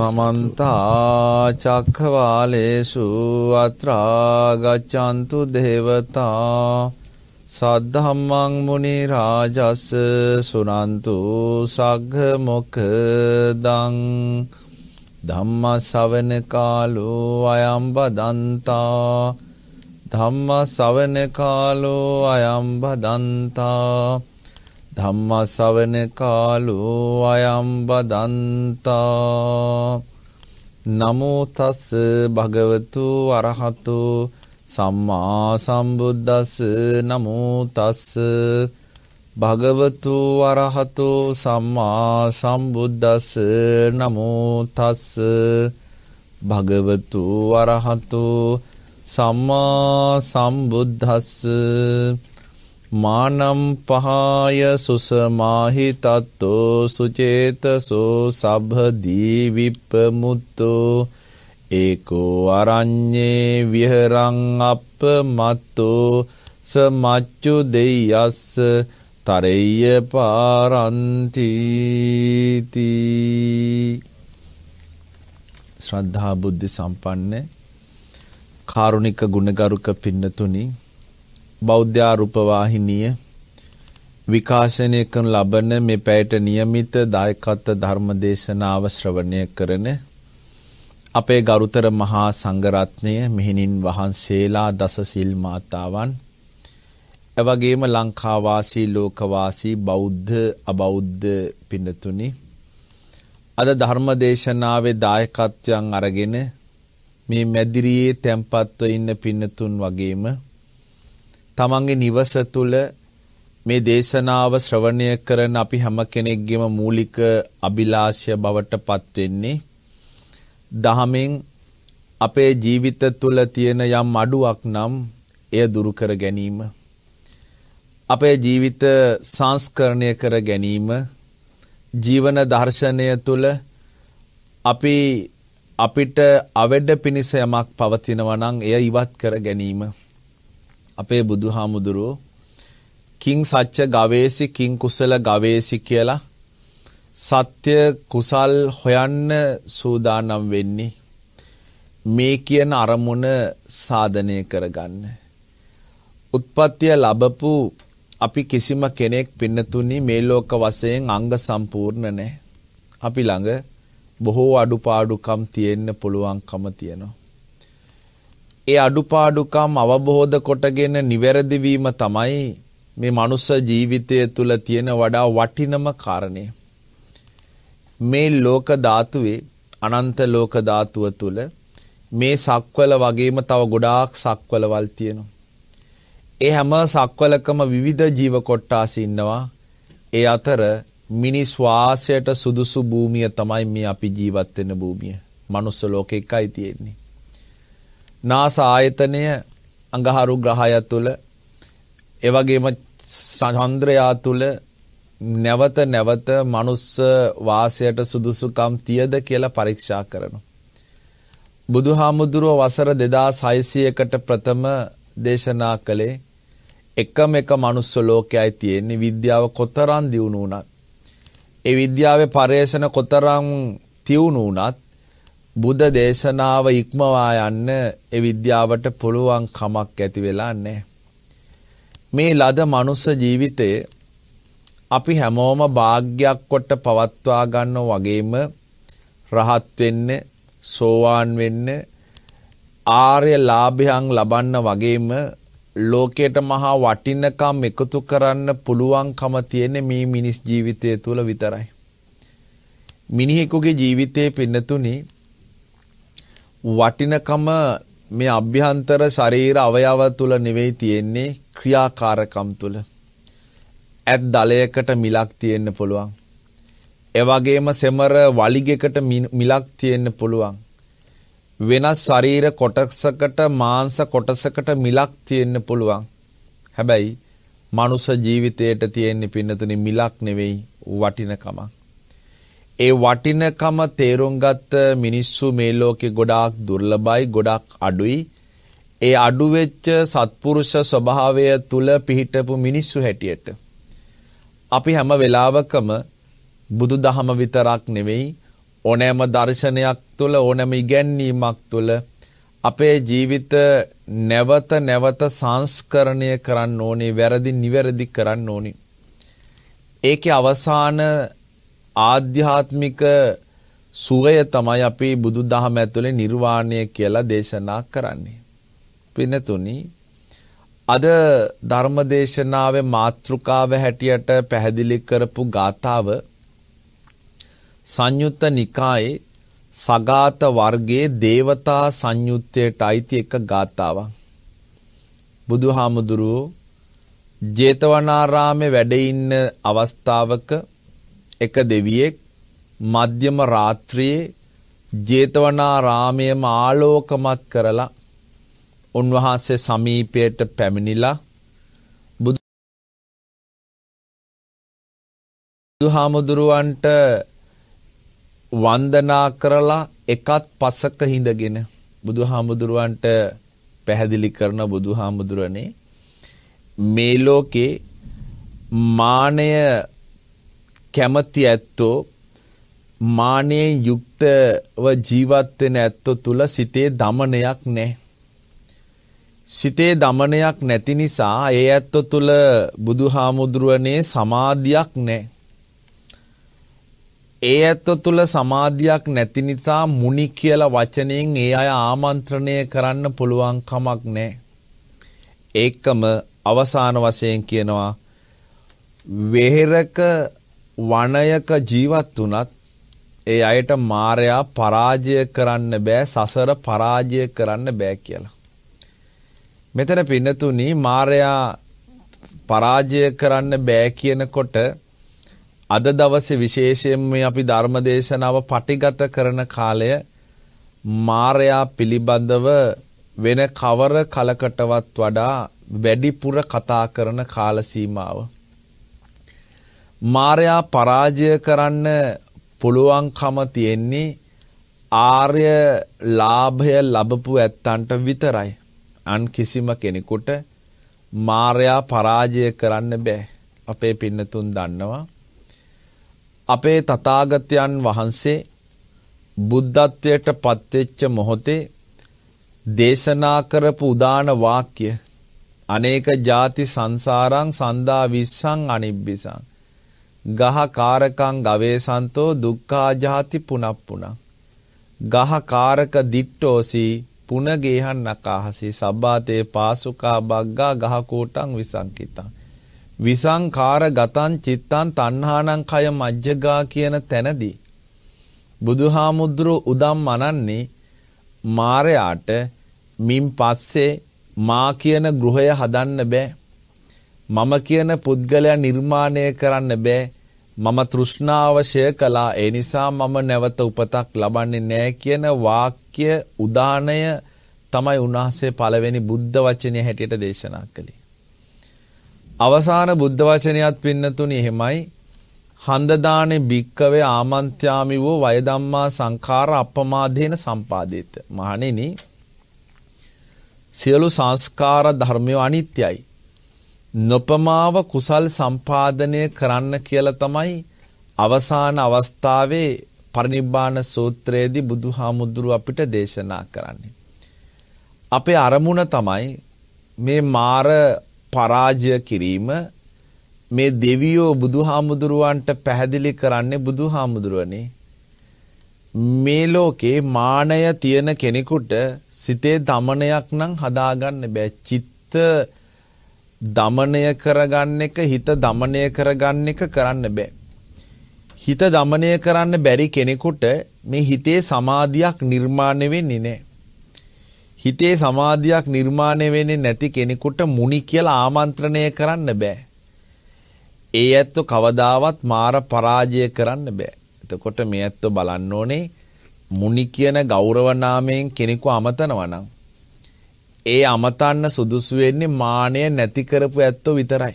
සමන්තා චක්කවාලේසු අත්‍රා ගච්ඡන්තු දේවතා සද්ධම්මං මුනි රාජස් සුනන්තු සග්ග මොකදං ධම්ම ශවන කාලෝ අයම් බදන්තා ධම්ම ශවන කාලෝ අයම් බදන්තා ධම්මසවන කාලෝ අයම් බදන්තා නමෝ තස් භගවතු අරහතු සම්මා සම්බුද්දස් නමෝ තස් භගවතු අරහතු සම්මා සම්බුද්දස් නමෝ තස් භගවතු අරහතු සම්මා සම්බුද්දස්ස මානම් පහාය සුසමාහි තත්තෝ සුචේතසෝ සබ්බදී විප්පමුත්තෝ ඒකෝ අරඤ්ඤේ විහරං අප්පමත්තෝ සමච්චු දෙයස්ස තරෙය්‍ය පාරන්ති ශ්‍රද්ධා බුද්ධ සම්පන්න කාරුණික ගුණගරුක පින්නතුනි බෞද්ධ රූපවාහිනිය විකාශනය කරන ලබන මේ පැයට નિયમિત දායකත්ව ධර්ම දේශනාව ශ්‍රවණය කරන අපේ ගරුතර මහා සංඝරත්නය මෙහිණින් වහන්සේලා දසසිල් මාතාවන් එවැගේම ලංකා වාසී ලෝක වාසී බෞද්ධ අබෞද්ධ පින්තුනි අද ධර්ම දේශනාවේ දායකත්වයන් අරගෙන මේ මැදිරියේ තැම්පත්ව ඉන්න පින්නතුන් වගේම තමන්ගේ නිවස තුළ මේ දේශනාව ශ්‍රවණය කරන අපි හැම කෙනෙක්ගේම මූලික අභිලාෂය බවට පත් වෙන්නේ දහමෙන් අපේ ජීවිත තුළ තියෙන යම් අඩුවක් නම් එය දුරු කර ගැනීම අපේ ජීවිත සංස්කරණය කර ගැනීම ජීවන දර්ශනය තුළ අපි අපිට අවඩ පිණිස යමක් පවතිනවා නම් එය ඉවත් කර ගැනීම අපේ බුදුහාමුදුරුව කිං සච්ච ගවේසි කිං කුසල ගවේසි කියලා සත්‍ය කුසල් හොයන්න සූදානම් වෙන්නේ මේ කියන අරමුණ සාධනය කරගන්න. උත්පත්තිය ලැබපු අපි කිසිම කෙනෙක් පින්නතුනි මේ ලෝක වශයෙන් අංග සම්පූර්ණ නැහැ. අපි ළඟ බොහෝ අඩුපාඩුකම් තියෙන්න පුළුවන්කම තියෙනවා. ඒ අඩුපාඩුකම් අවබෝධ කොටගෙන නිවැරදි වීම තමයි මේ මනුස්ස ජීවිතය තුල තියෙන වඩා වටිනම කාරණය. මේ ලෝක ධාතුවේ අනන්ත ලෝක ධාතුව තුල මේ සක්වල වගේම තව ගොඩාක් සක්වලවල් තියෙනවා. ඒ හැම සක්වලකම විවිධ ජීව කොටස් ඉන්නවා. ඒ අතර මිනිස් වාසයට සුදුසු භූමිය තමයි මේ අපි ජීවත් වෙන භූමිය. මනුස්ස ලෝකෙ එකයි තියෙන්නේ. නාස ආයතනය අඟහරු ග්‍රහය තුල ඒ වගේම චන්ද්‍රයා තුල නැවත නැවත මනුස්ස වාසයට සුදුසුකම් තියද කියලා පරීක්ෂා කරනවා. බුදුහාමුදුරුව වසර 2600කට ප්‍රථම දේශනා කළේ එකම එක මනුස්ස ලෝකයයි තියෙන්නේ විද්‍යාව කොතරම් දියුණු වුණත් ඒ විද්‍යාවේ පරේෂණ කොතරම් තියුණු වුණත් බුද්ධ දේශනාව ඉක්මවා යන්න ඒ විද්‍යාවට පුළුවන් කමක් ඇති වෙලා නැහැ. මේ ලද මනුස්ස ජීවිතයේ අපි හැමෝම වාග්යක් කොට පවත්වා ගන්න වගේම රහත් වෙන්න, සෝවාන් වෙන්න, ආර්ය ලාභයන් ලබන්න වගේම ලෝකයට මහා වටිනකම් එකතු කරන්න පුළුවන්කම තියෙන මේ මිනිස් ජීවිතය තුළ විතරයි. මිනිහෙකුගේ ජීවිතයේ පින්නතුනි වටිනකම මේ අභ්‍යන්තර ශරීර අවයව තුල නෙවෙයි තියෙන්නේ ක්‍රියාකාරකම් තුල. ඇත් දලයකට මිලක් තියෙන්න පුළුවන්. ඒ වගේම සෙමර වලිගයකට මිලක් තියෙන්න පුළුවන්. වෙනස් ශරීර කොටසකට මාංශ කොටසකට මිලක් තියෙන්න පුළුවන්. හැබැයි මනුෂ ජීවිතයට තියෙන්නේ පින්නතුනි මිලක් නෙවෙයි වටිනකමක්. ඒ වටිනකම තේරුම් ගත්ත මිනිස්සු මේ ලෝකේ ගොඩාක් දුර්ලභයි ගොඩාක් අඩුයි. ඒ අඩු වෙච්ච සත්පුරුෂ ස්වභාවය තුල පිහිටපු මිනිස්සු හැටියට අපි හැම වෙලාවකම බුදුදහම විතරක් නෙවෙයි ඕනෑම දර්ශනයක් තුළ ඕනෑම ඉගැන්වීමක් තුළ අපේ ජීවිත නැවත නැවත සංස්කරණය කරන්න ඕනේ වැරදි නිවැරදි කරන්න ඕනේ. ඒකේ අවසාන ආධ්‍යාත්මික සුවය තමයි අපේ බුදු දහම ඇතුළේ නිර්වාණය කියලා දේශනා කරන්නේ. පිනතුනි අද ධර්මදේශනාවේ මාතෘකාව හැටියට පැහැදිලි කරපු ගාථාව සංයුත්ත නිකායේ සගාත වර්ගයේ දේවතා සංයුත්තයට අයිති එක ගාතාවක්. බුදුහාමුදුරුවෝ ජේතවනාරාමේ වැඩ ඉන්න අවස්ථාවක එක දෙවියෙක් මධ්‍යම රාත්‍රියේ ජේතවනාරාමයම ආලෝකමත් කරලා උන්වහන්සේ සමීපයට පැමිණිලා බුදුහාමුදුරුවන්ට වන්දනා කරලා එකත් පසක හිඳගෙන බුදුහාමුදුරුවන්ට පැහැදිලි කරන බුදුහාමුදුරනේ මේ ලෝකේ මානය කැමති ඇත්තෝ මානයෙන් යුක්තව ජීවත් වෙන ඇත්තෝ තුල සිතේ දමනයක් නැහැ. සිතේ දමනයක් නැති නිසා ඒ ඇත්තෝ තුල බුදුහාමුදුරනේ සමාධියක් නැහැ. ඒ ඇත්තෝ තුල සමාධියක් නැති නිසා මුනි කියලා වචනයෙන් ඒ අය ආමන්ත්‍රණය කරන්න පුළුවන් කමක් නැහැ. ඒකම අවසාන වශයෙන් කියනවා වෙහෙරක වනයක ජීවත් වුණත් ඒ අයට මාරයා පරාජය කරන්න බෑ සසර පරාජය කරන්න බෑ කියලා. මෙතන පින්නතුනි මාරයා පරාජය කරන්න බෑ කියනකොට අද දවසේ විශේෂයෙන් මේ අපි ධර්මදේශනාව පටිගත කරන කාලය මාරයා පිළිබඳව වෙන කවර කලකටවත් වඩා වැඩිපුර කතා කරන කාල සීමාව. මාරයා පරාජය කරන්න පුළුවන්කම තියෙන්නේ ආර්ය ලාභය ලබපු ඇත්තන්ට විතරයි. අන් කිසිම කෙනෙකුට මාරයා පරාජය කරන්න බෑ. අපේ පින්නතුන් දන්නවා. අපේ තථාගතයන් වහන්සේ බුද්ධත්වයට පත්වෙච්ච මොහොතේ දේශනා කරපු උදාන වාක්‍ය අනේක ಜಾති සංසාරං සන්දා විස්සං අනිබ්බිසං ගහ කාරකං ගවේසන්තෝ දුක්ඛාජාති පුනප්පුණං ගහ කාරක දිට්ටෝසි පුනගේහන් නකාහසි සබ්බාතේ පාසුකා බග්ගා ගහකෝටං විසංකිතං විසංකාර ගතන් චිත්තන් තණ්හානං කය මජ්ජගා කියන තැනදී බුදුහාමුදුරු උදම් මනන්නේ මාරයාට මින් පස්සේ මා කියන ගෘහය හදන්න බෑ මම කියන පුද්ගලයා නිර්මාණය කරන්න බෑ. මම තෘෂ්ණාවශය කළා. ඒ නිසා මම නැවත උපතක් ලබන්නේ නෑ කියන වාක්‍ය උදාණය තමයි උන්වහන්සේ පළවෙනි බුද්ධ වචනය හැටියට දේශනා කළේ. අවසාන බුද්ධ වචනයත් පින්නතුනි එහෙමයි. හන්ද දානේ භික්කවේ ආමන්ත්‍යාමි වූ වය ධම්මා සංඛාර අපමාදේන සම්පාදේත. මහණෙනි සියලු සංස්කාර ධර්මය අනිත්‍යයි. නොපමාව කුසල් සම්පාදනය කරන්න කියලා තමයි අවසාන අවස්ථාවේ පරිනිබ්බාන සූත්‍රයේදී බුදුහාමුදුරු අපිට දේශනා කරන්නේ. අපේ අරමුණ තමයි මේ මාර පරාජය කිරීම මේ දෙවියෝ බුදුහාමුදුරුවන්ට පැහැදිලි කරන්නේ බුදුහාමුදුරුවනේ මේ ලෝකේ මානය තියෙන කෙනෙකුට සිතේ দমনයක් නම් හදාගන්න බෑ. චිත්ත දමණය කරගන්න එක හිත දමණය කරගන්න එක කරන්න බෑ. හිත දමණය කරන්න බැරි කෙනෙකුට මේ හිතේ සමාධියක් නිර්මාණය වෙන්නේ නැහැ. හිතේ සමාධියක් නිර්මාණය වෙන්නේ නැති කෙනෙකුට මුනි කියලා ආමන්ත්‍රණය කරන්න බෑ. ඒ ඇත්ත කවදාවත් මාර පරාජය කරන්න බෑ. එතකොට මේ ඇත්ත බලන්න ඕනේ මුනි කියන ගෞරව නාමයෙන් කෙනෙකු අමතනවා නම් ඒ අමතන්න සුදුසු වෙන්නේ මානය නැති කරපු ඇත්තෝ විතරයි.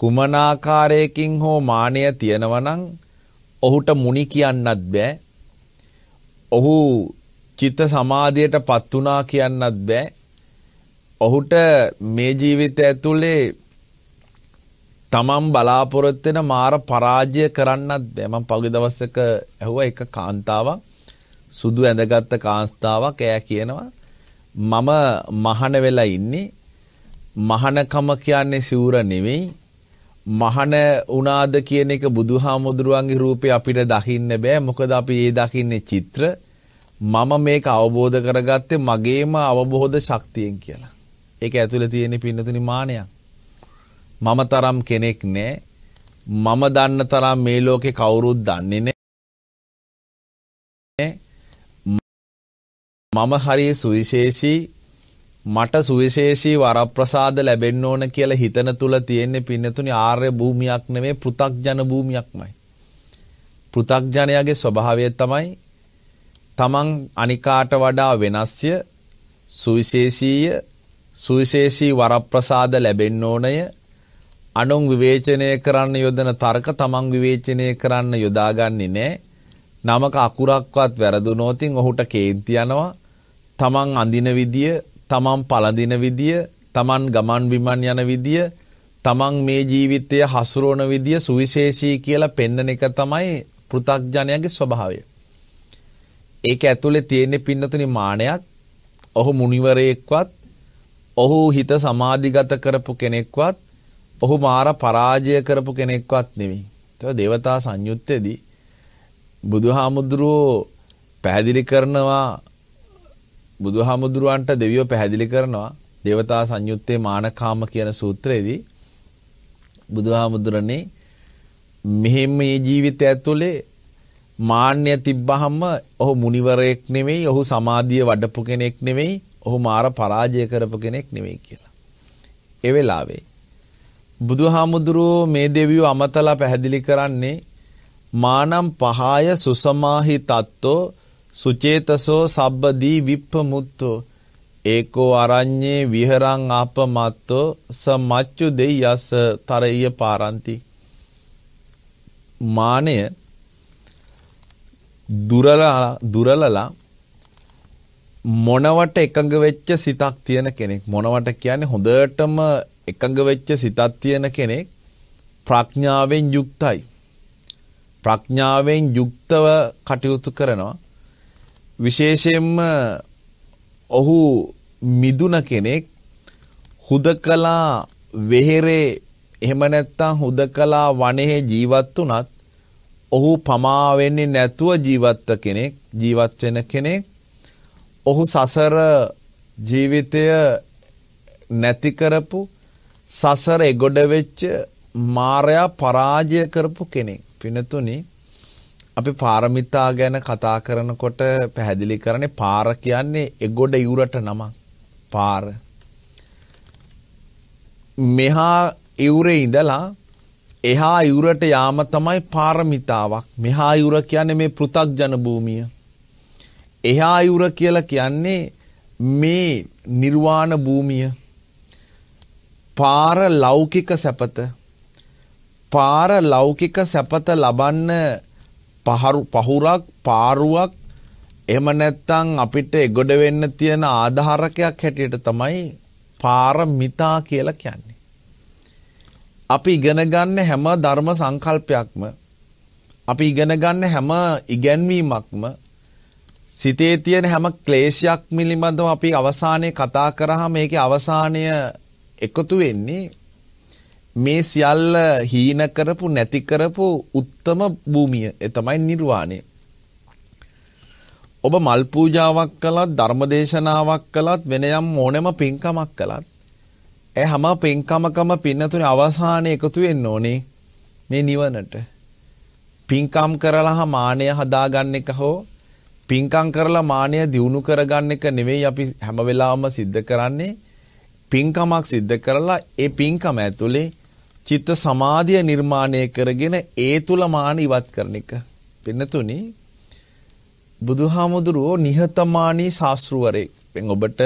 කුමනාකාරයකින් හෝ මානය තියෙනවා නම් ඔහුට මුනි කියන්නත් බෑ. ඔහු චිත්ත සමාධියට පත් වුණා කියන්නත් බෑ. ඔහුට මේ ජීවිතය ඇතුලේ තමන් බලාපොරොත්තු වෙන මාර පරාජය කරන්නත් බෑ මම පහුගිය දවසක ඇහුවා එක කාන්තාවක් සුදු ඇඳගත්ත කාන්තාවක් එයා කියනවා මම මහන වෙලා ඉන්නේ මහනකම කියන්නේ සිවුර නෙවෙයි මහන වුණාද කියන එක බුදුහාමුදුරුවන්ගේ රූපේ අපිට දකින්න බෑ මොකද අපි ඒ දකින්නේ චිත්‍ර මම මේක අවබෝධ කරගත්තේ මගේම අවබෝධ ශක්තියෙන් කියලා. ඒක ඇතුළේ තියෙන පින්නතුනි මානයක්. මම තරම් කෙනෙක් නෑ. මම දන්න තරම් මේ ලෝකේ කවුරුත් දන්නේ නෑ. මම හරි සුවිශේෂී මට සුවිශේෂී වරප්‍රසාද ලැබෙන්න ඕන කියලා හිතන තුල තියෙන්නේ පින්නතුනි ආර්ය භූමියක් නෙමේ පෘ탁ජන භූමියක්මයි. පෘ탁ජනයාගේ ස්වභාවය තමයි තමන් අනිකාට වඩා වෙනස්ය සුවිශේෂීය සුවිශේෂී වරප්‍රසාද ලැබෙන්න ඕනය අනුන් විවේචනය කරන්න යොදන තර්ක තමන් විවේචනය කරන්න යොදාගන්නේ නෑ නමක අකුරක්වත් වැරදුනෝතින් ඔහුට කේන්ති යනවා තමන් අඳින විදිය, තමන් පළඳින විදිය, තමන් ගමන් බිමන් යන විදිය, තමන් මේ ජීවිතය හසුරුවන විදිය සුවිශේෂී කියලා පෙන්නන එක තමයි පෘථග්ජනයාගේ ස්වභාවය. ඒක ඇතුලේ තියෙන පින්නතුනි මානයක්. ඔහු මුනිවරයෙක්වත් ඔහු හිත සමාධිගත කරපු කෙනෙක්වත් ඔහු මාර පරාජය කරපු කෙනෙක්වත් නෙවෙයි. ඒතකොට දේවතා සංයුත්තේදී බුදුහාමුදුරුවෝ පැහැදිලි කරනවා බුදුහාමුදුරුවන්ට දෙවියෝ පැහැදිලි කරනවා දේවතා සංයුත්තේ මානකාම කියන සූත්‍රයේදී බුදුහාමුදුරනේ මෙහෙම මේ ජීවිතය ඇතුලේ මාන්නය තිබ්බහම ඔහු මුනිවරයෙක් නෙමෙයි ඔහු සමාධිය වඩපු කෙනෙක් නෙමෙයි ඔහු මාර පරාජය කරපු කෙනෙක් නෙමෙයි කියලා. ඒ වෙලාවේ බුදුහාමුදුරුවෝ මේ දෙවියෝ අමතලා පැහැදිලි කරන්නේ මානම් පහාය සුසමාහි තත්ත්වෝ සුචේතසෝ සබ්බදී විප්පමුත්තෝ ඒකෝ අරඤ්ඤේ විහරං ආපමත්තෝ ස මච්චු දෙයස තරය පාරಂತಿ මානය දුරලා දුරලලා මොනවට එකඟ වෙච්ච සිතක් තියෙන කෙනෙක් මොනවට කියන්නේ හොඳටම එකඟ වෙච්ච සිතක් තියෙන කෙනෙක් ප්‍රඥාවෙන් යුක්තයි ප්‍රඥාවෙන් යුක්තව කටයුතු කරනවා විශේෂයෙන්ම ඔහු මිදුන කෙනෙක් හුදකලා වෙහෙරේ එහෙම නැත්තම් හුදකලා වනයේ ජීවත් වුණත් ඔහු පමා වෙන්නේ නැතුව ජීවත් කෙනෙක් ජීවත් වෙන කෙනෙක් ඔහු සසර ජීවිතය නැති කරපු සසර එගොඩ වෙච්ච මායя පරාජය කරපු කෙනෙක් පිනතුනි අපි පාරමිතා ගැන කතා කරනකොට පැහැදිලි කරන්නේ පාර කියන්නේ එගොඩ ඉවුරට නමක්. පාර. මෙහා ඉවුරේ ඉඳලා එහා ඉවුරට යාම තමයි පාරමිතාවක්. මෙහා ඉවුර කියන්නේ මේ පෘථග්ජන භූමිය. එහා ඉවුර කියලා කියන්නේ මේ නිර්වාණ භූමිය. පාර ලෞකික සැපත. පාර ලෞකික සැපත ලබන්න පහරු පහුරක් පාරුවක් එම නැත්තං අපිට එගොඩ වෙන්න තියෙන ආධාරකයක් හැටියට තමයි පාරමිතා කියලා කියන්නේ. අපි ඉගෙන ගන්න හැම ධර්ම සංකල්පයක්ම අපි ඉගෙන ගන්න හැම ඉගැන්වීමක්ම සිතේ තියෙන හැම ක්ලේශයක් පිළිබඳව අපි අවසානයේ කතා කරාම මේකේ අවසානය එකතු වෙන්නේ මේ සියල්ල හීන කරපු නැති කරපු උත්තම භූමිය ඒ තමයි නිර්වාණය. ඔබ මල් පූජාවක් කළත් ධර්මදේශනාවක් කළත් වෙන යම් ඕනෑම පින්කමක් කළත් ඒ හැම පින්කමකම පින්නතුනේ අවසානයේ එකතු වෙන්න ඕනේ මේ නිවනට. පින්කම් කරලා මානය හදාගන්න එක හෝ පින්කම් කරලා මානය දියුණු කරගන්න එක නෙවෙයි අපි හැම වෙලාවෙම සිද්ධ කරන්නේ. පින්කමක් සිද්ධ කරලා ඒ පින්කම ඇතුලේ චිත්ත සමාධිය නිර්මාණය කරගෙන ඒ තුල මාන ඉවත් කරන එක. පින්නතුනි බුදුහාමුදුරුවෝ නිහතමානී ශාස්ත්‍රවරයෙක්. දැන් ඔබට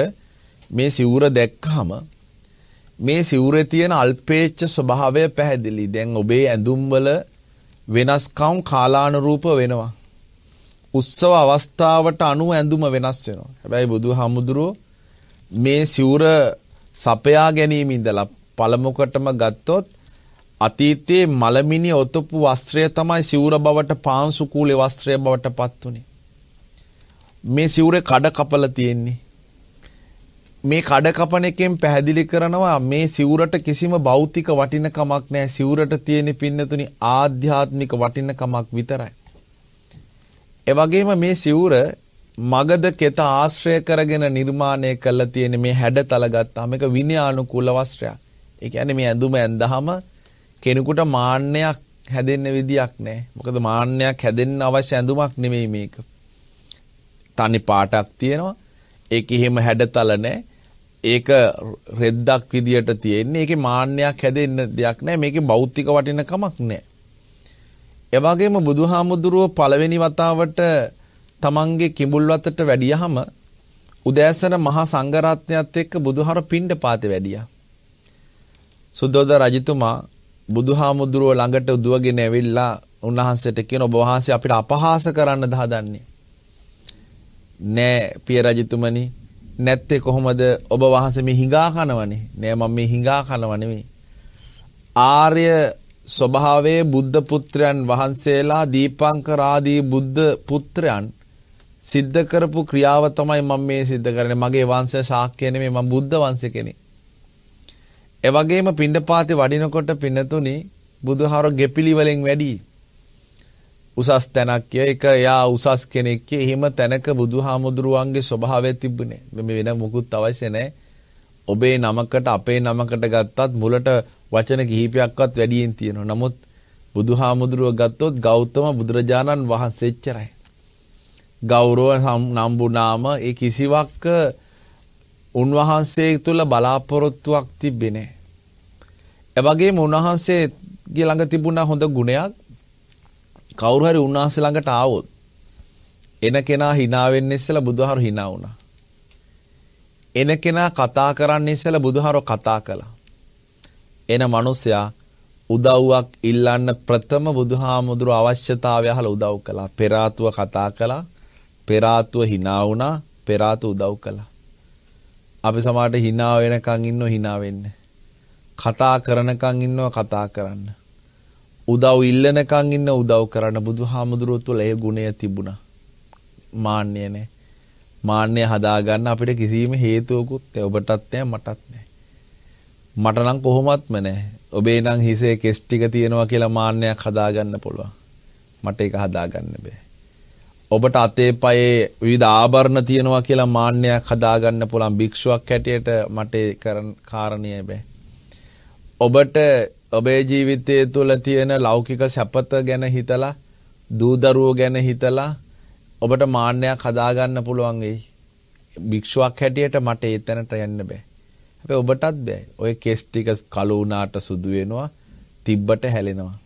මේ සිවුර දැක්කහම මේ සිවුරේ තියෙන අල්පේච්ඡ ස්වභාවය පැහැදිලි. දැන් ඔබේ ඇඳුම්වල වෙනස්කම් කාලානුරූප වෙනවා. උත්සව අවස්ථාවට අනුව ඇඳුම වෙනස් වෙනවා. හැබැයි බුදුහාමුදුරුවෝ මේ සිවුර සපයා ගැනීම ඉඳලා පළමුකටම ගත්තොත් අතීතයේ මලමිනි ඔතපු වස්ත්‍රය තමයි සිවුර බවට පාංශු කූලේ වස්ත්‍රය බවට පත් උනේ. මේ සිවුරේ කඩ කපලා තියෙන්නේ. මේ කඩ කපන එකෙන් පැහැදිලි කරනවා මේ සිවුරට කිසිම භෞතික වටිනකමක් නැහැ. සිවුරට තියෙන පින්නතුනි ආධ්‍යාත්මික වටිනකමක් විතරයි. ඒ වගේම මේ සිවුර මගද කෙත ආශ්‍රය කරගෙන නිර්මාණය කරලා තියෙන මේ හැඩතල ගත්තාම ඒක විනයානුකූල වස්ත්‍රයක්. ඒ කියන්නේ මේ ඇඳුම ඇඳහම කෙනෙකුට මාන්නයක් හැදෙන්න විදියක් නැහැ. මොකද මාන්නයක් හැදෙන්න අවශ්‍ය ඇඳුමක් නෙමෙයි මේක. තනි පාටක් තියෙනවා. ඒක එහෙම හැඩතල නැහැ. ඒක රෙද්දක් විදියට තියෙන්නේ. ඒකේ මාන්නයක් හැදෙන්න දෙයක් නැහැ. මේකේ භෞතික වටිනකමක් නැහැ. ඒ වගේම බුදුහාමුදුරුව පළවෙනි වතාවට තමන්ගේ කිඹුල් වතට වැඩියහම උදෑසන මහා සංඝරත්නයත් එක්ක බුදුහාර පිණ්ඩ පාතේ වැඩියා. සුද්ධෝදන රජතුමා බුදුහාමුදුරුව ළඟට උදුවගෙන ඇවිල්ලා උන්වහන්සේට කියන ඔබ වහන්සේ අපිට අපහාස කරන්න හදන්නේ. නෑ පිය රජතුමනි නැත්තේ කොහොමද ඔබ වහන්සේ මේ හිඟා කනවනේ. නෑ මම මේ හිඟා කනව නෙමෙයි. ආර්ය ස්වභාවයේ බුද්ධ පුත්‍රයන් වහන්සේලා දීපංකර ආදී බුද්ධ පුත්‍රයන් සිද්ධ කරපු ක්‍රියාව තමයි මම මේ සිද්ධ කරන්නේ. මගේ වංශය ශාක්‍ය නෙමෙයි මම බුද්ධ වංශය කෙනෙක්. ඒ වගේම පිණ්ඩපාතේ වඩිනකොට පින්නතුනි බුදුහාරෝ ගෙපිලි වලින් වැඩි උසස් තැනක් කිය එක එයා උසස් කෙනෙක් කිය එහෙම තැනක බුදුහාමුදුරුවන්ගේ ස්වභාවය තිබුණේ මේ වෙන මොකුත් අවශ්‍ය නැහැ ඔබේ නමකට අපේ නමකට ගත්තත් මුලට වචන කිහිපයක්වත් වැඩියෙන් තියෙනවා නමුත් බුදුහාමුදුරුව ගත්තොත් ගෞතම බුදුරජාණන් වහන්සේ එච්චරයි ගෞරව නම්බුනාම ඒ කිසිවක් උන්වහන්සේ තුළ බලාපොරොත්තුවක් තිබෙන්නේ එවගේම උන්වහන්සේගේ ළඟ තිබුණා හොඳ ගුණයක් කවුරු හරි උන්වහන්සේ ළඟට ආවොත් එන කෙනා hina වෙන්න ඉස්සෙල්ලා බුදුහාරු hina වුණා. එන කෙනා කතා කරන්න ඉස්සෙල්ලා බුදුහාරු කතා කළා. එන මිනිසයා උදව්වක් ඉල්ලන්න ප්‍රථම බුදුහාමුදුරු අවශ්‍යතාවය අහලා උදව් කළා. පෙරාතුව කතා කළා. පෙරාතුව hina වුණා. පෙරාතුව උදව් කළා. අපි සමාජයට hina වෙනකන් ඉන්නෝ hina වෙන්නේ. කතා කරනකන් ඉන්නවා කතා කරන්න. උදව් ඉල්ලනකන් ඉන්න උදව් කරන්න බුදුහාමුදුරුවෝ තුළ ඒ ගුණය තිබුණා. මාන්නය නෑ. මාන්නය හදාගන්න අපිට කිසිම හේතුවකුත් නැහැ. ඔබටත් නැහැ මටත් නැහැ. මට නම් කොහොමත්ම නැහැ. ඔබේ නම් හිසේ කෙස් ටික තියෙනවා කියලා මාන්නයක් හදාගන්න පුළුවන්. මට ඒක හදාගන්න බෑ. ඔබට අතේ පයේ විවිධ ආභරණ තියෙනවා කියලා මාන්නයක් හදාගන්න පුළුවන් භික්ෂුවක් හැටියට මට කරන කාරණිය බෑ. ඔබට ඔබේ ජීවිතය තුළ තියෙන ලෞකික සැපත ගැන හිතලා දූදරුවෝ ගැන හිතලා ඔබට මාන්නයක් හදාගන්න පුළුවන් වෙයි. භික්ෂුවක් හැටියට මට ඒ තැනට යන්න බෑ. හැබැයි ඔබටත් බෑ. ඔය කෙස් ටික කළු වුණාට සුදු වෙනවා, තිබ්බට හැලෙනවා.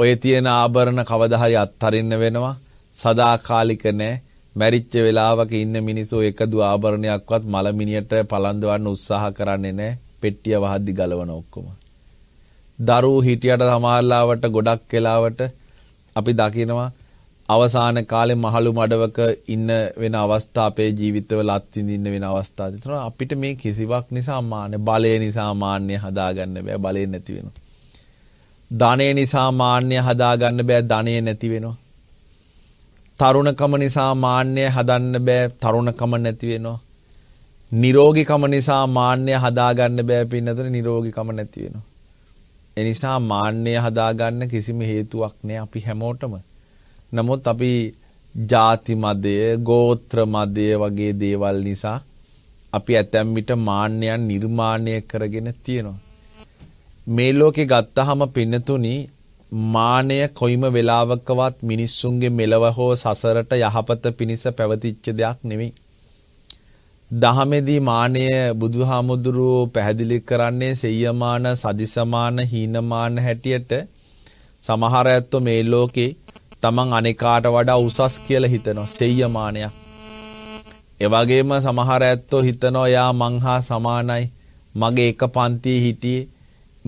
ඔය තියෙන ආභරණ කවදා හරි අත්හරින්න වෙනවා. සදාකාලික නෑ. මැරිච්ච වෙලාවක ඉන්න මිනිස්සු එකදු ආභරණයක්වත් මලමිනියට පළඳවන්න උත්සාහ කරන්නේ නෑ. පෙට්ටිය වහද්දි ගලවන ඔක්කොම. දරුවෝ හිටියට සමහරලාවට ගොඩක් වෙලාවට අපි දකිනවා අවසාන කාලේ මහලු මඩවක ඉන්න වෙන අවස්ථා අපේ ජීවිතවල අත්විඳින්න වෙන අවස්ථා තියෙනවා. අපිට මේ කිසිවක් නිසා මාන්නේ බලය නිසා මාන්නේ හදාගන්න බෑ. බලය නැති වෙනවා. ධනය නිසා මාන්නේ හදාගන්න බෑ. ධනය නැති වෙනවා. තරුණකම නිසා මාන්නේ හදන්න බෑ. තරුණකම නැති වෙනවා. නිරෝගිකම නිසා මාන්නය හදාගන්න බෑ පින්නතන නිරෝගිකම නැති වෙනවා. ඒ නිසා මාන්නය හදාගන්න කිසිම හේතුවක් නෑ අපි හැමෝටම. නමුත් අපි ಜಾති මදය, ගෝත්‍ර මදය වගේ දේවල් නිසා අපි ඇතැම් විට මාන්නයන් නිර්මාණය කරගෙන තියෙනවා. මේ ලෝකේ ගත්තහම පින්නතුනි මානය කොයිම වෙලාවකවත් මිනිස්සුන්ගේ මෙලව හෝ සසරට යහපත පිණිස පැවතිච්ච දෙයක් නෙවෙයි. දහමේදී මානය බුදුහාමුදුරුවෝ පැහැදිලි කරන්නේ සෙය්‍යමාන සදිසමාන හීනමාන හැටියට සමහර ඇත්තෝ මේ ලෝකේ තමන් අනිකාට වඩා උසස් කියලා හිතනවා සෙය්‍යමානයක්. ඒ වගේම සමහර ඇත්තෝ හිතනවා යා මං හා සමානයි. මගේ එක පන්තියේ හිටියේ.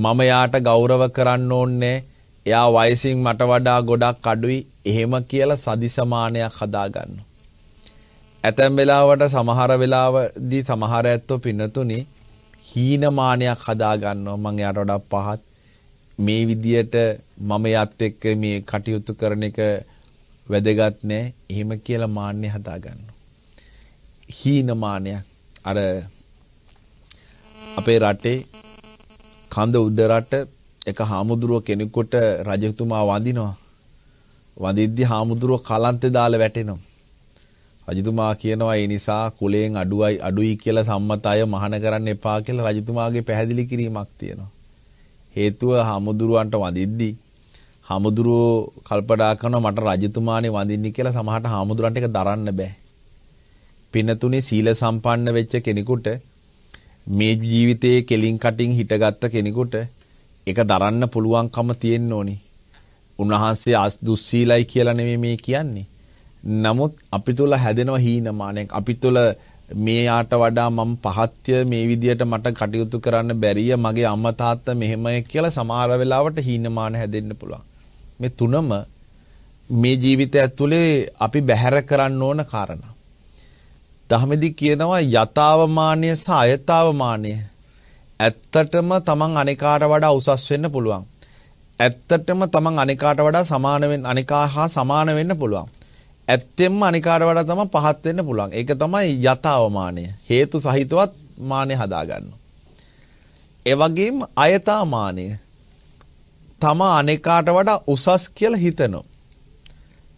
මම යාට ගෞරව කරන්න ඕනේ. එයා වයසින් මට වඩා ගොඩක් අඩුයි. එහෙම කියලා සදිසමානයක් හදාගන්නවා. ඇතැම් වෙලාවට සමහර වෙලාවදී සමහර ඇත්තෝ පින්නතුනි හීනමානයක් හදාගන්නවා මං එයාට වඩා පහත් මේ විදියට මම යත් එක්ක මේ කටයුතු කරන එක වැදගත් නෑ එහෙම කියලා මාන්නේ හදාගන්නවා. හීනමානයක් අර අපේ රටේ කඳ උඩ රට එක හාමුදුරුව කෙනෙකුට රජතුමා වඳිනවා. වඳිද්දි හාමුදුරුව කලන්තේ දාලා වැටෙනවා. රජතුමා කියනවා ඒ නිසා කුලයෙන් අඩුයි අඩුයි කියලා සම්මත අය මහාන කරන්න එපා කියලා රජතුමාගේ පැහැදිලි කිරීමක් තියෙනවා. හේතුව හමුදුරුවන්ට වඳිද්දි හමුදුරුව කල්පනා කරනවා මට රජතුමානේ වඳින්න කියලා සමහරට හමුදුරන්ට ඒක දරන්න බෑ. පිනතුනේ සීල සම්පන්න වෙච්ච කෙනෙකුට මේ ජීවිතයේ කෙලින් කටින් හිටගත්ත කෙනෙකුට ඒක දරන්න පුළුවන්කම තියෙන්න ඕනි. උන්වහන්සේ දුස්සීලයි කියලා නෙමෙයි මේ කියන්නේ. නමුත් අපි තුල හැදෙනවා හීනමානයක්. අපි තුල මේයාට වඩා මම පහත්ය මේ විදියට මට කටයුතු කරන්න බැරිය මගේ අම්මා තාත්තා මෙහෙමයි කියලා සමහර වෙලාවට හීනමාන හැදෙන්න පුළුවන්. මේ තුනම මේ ජීවිතය ඇතුලේ අපි බැහැර කරන්න ඕන කාරණා. දහමෙදි කියනවා යතාවමානීය සහ අයතාවමානීය. ඇත්තටම තමන් අනිකාට වඩා උසස් වෙන්න පුළුවන්. ඇත්තටම තමන් අනිකාට වඩා සමාන අනිකා හා සමාන වෙන්න පුළුවන්. ඇත්තෙන්ම අනිකාට වඩා තමයි පහත් වෙන්න පුළුවන්. ඒක තමයි යථාවමානය. හේතු සහිතවත් මානෙ හදාගන්න. ඒ වගේම අයතාමානය තම අනිකාට වඩා උසස් කියලා හිතනවා.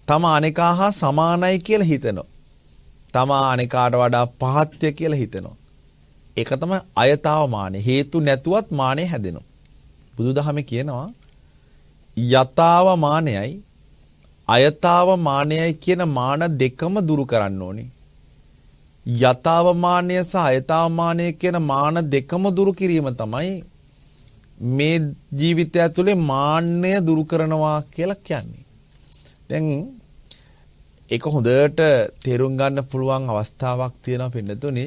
තම අනිකා හා සමානයි කියලා හිතනවා. තම අනිකාට වඩා පහත්ය කියලා හිතනවා. ඒක තමයි අයතාවමානය. හේතු නැතුවත් මානෙ හැදෙනවා. බුදුදහමේ කියනවා යතාවමානයයි අයතාව මානයයි කියන මාන දෙකම දුරු කරන්න ඕනේ. යථාවමානය සහ අයථාමානය කියන මාන දෙකම දුරු කිරීම තමයි මේ ජීවිතය ඇතුලේ මාන්නය දුරු කරනවා කියලා කියන්නේ. දැන් ඒක හොඳට තේරුම් ගන්න පුළුවන් අවස්ථාවක් තියෙනවා පින්නතුනි.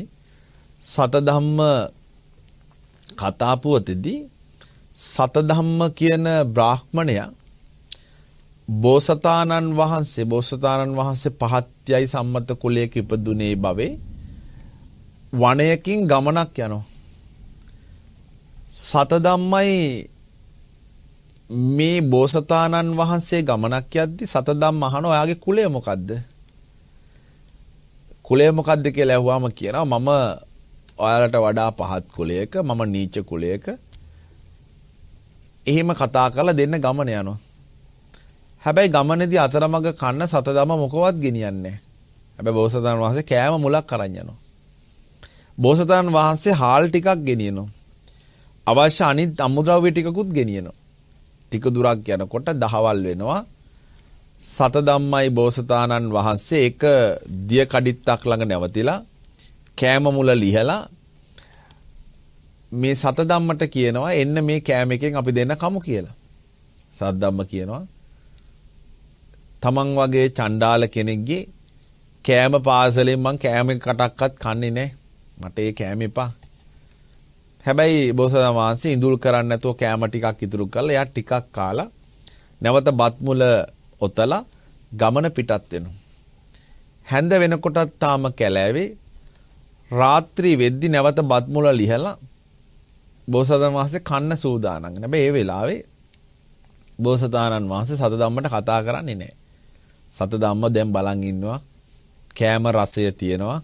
සත ධම්ම කතා පුවතේදී සත ධම්ම කියන බ්‍රාහ්මණයා බෝසතාණන් වහන්සේ බෝසතාණන් වහන්සේ පහත්යයි සම්මත කුලයක ඉපදුනේ බවේ වනයකින් ගමනක් යනවා. සතදම්මයි මේ බෝසතාණන් වහන්සේ ගමනක් යද්දි සතදම් අහන ඔයාගේ කුලය මොකද්ද? කුලය මොකද්ද කියලා ඇහුවාම කියනවා මම ඔයාලට වඩා පහත් කුලයක මම නීච කුලයක එහෙම කතා කරලා දෙන්න ගමන යනවා. හැබැයි ගමනේදී අතරමඟ කන්න සතදම මොකවත් ගෙනියන්නේ හැබැයි බෝසතාණන් වහන්සේ කෑම මුලක් අරන් යනවා. බෝසතාණන් වහන්සේ හාල් ටිකක් ගෙනියනවා. අවශ්‍ය අනිත් අමුද්‍රව්‍ය ටිකකුත් ගෙනියනවා. ටික දුරක් යනකොට දහවල් වෙනවා. සත ධම්මයි බෝසතාණන් වහන්සේ එක දිය කඩਿੱත්තක් ළඟ නැවතිලා කෑම මුල ලිහලා මේ සත ධම්මට කියනවා එන්න මේ කෑම එකෙන් අපි දෙන්න කමු කියලා. සත් ධම්ම කියනවා තමන් වගේ චණ්ඩාල කෙනෙක්ගේ කෑම පාසලෙන් මං කෑම කටක්වත් කන්නේ නැහැ. මට ඒ කෑම එපා. හැබැයි බෝසතාණන් වහන්සේ ඉඳුල් කරන්නේ නැතුව කෑම ටිකක් ඉතුරු කරලා එයා ටිකක් කාලා නැවත බත් මුල ඔතලා ගමන පිටත් වෙනවා. හැඳ වෙනකොටත් තාම කැලෑවේ රාත්‍රී වෙද්දි නැවත බත් මුල ලිහලා බෝසතාණන් වහන්සේ කන්න සූදානම්. හැබැයි ඒ වෙලාවේ බෝසතාණන් වහන්සේ සත ධම්මට කතා කරන්නේ නැහැ. සත ධම්ම දැන් බලන් ඉන්නවා. කෑම රසය තියෙනවා.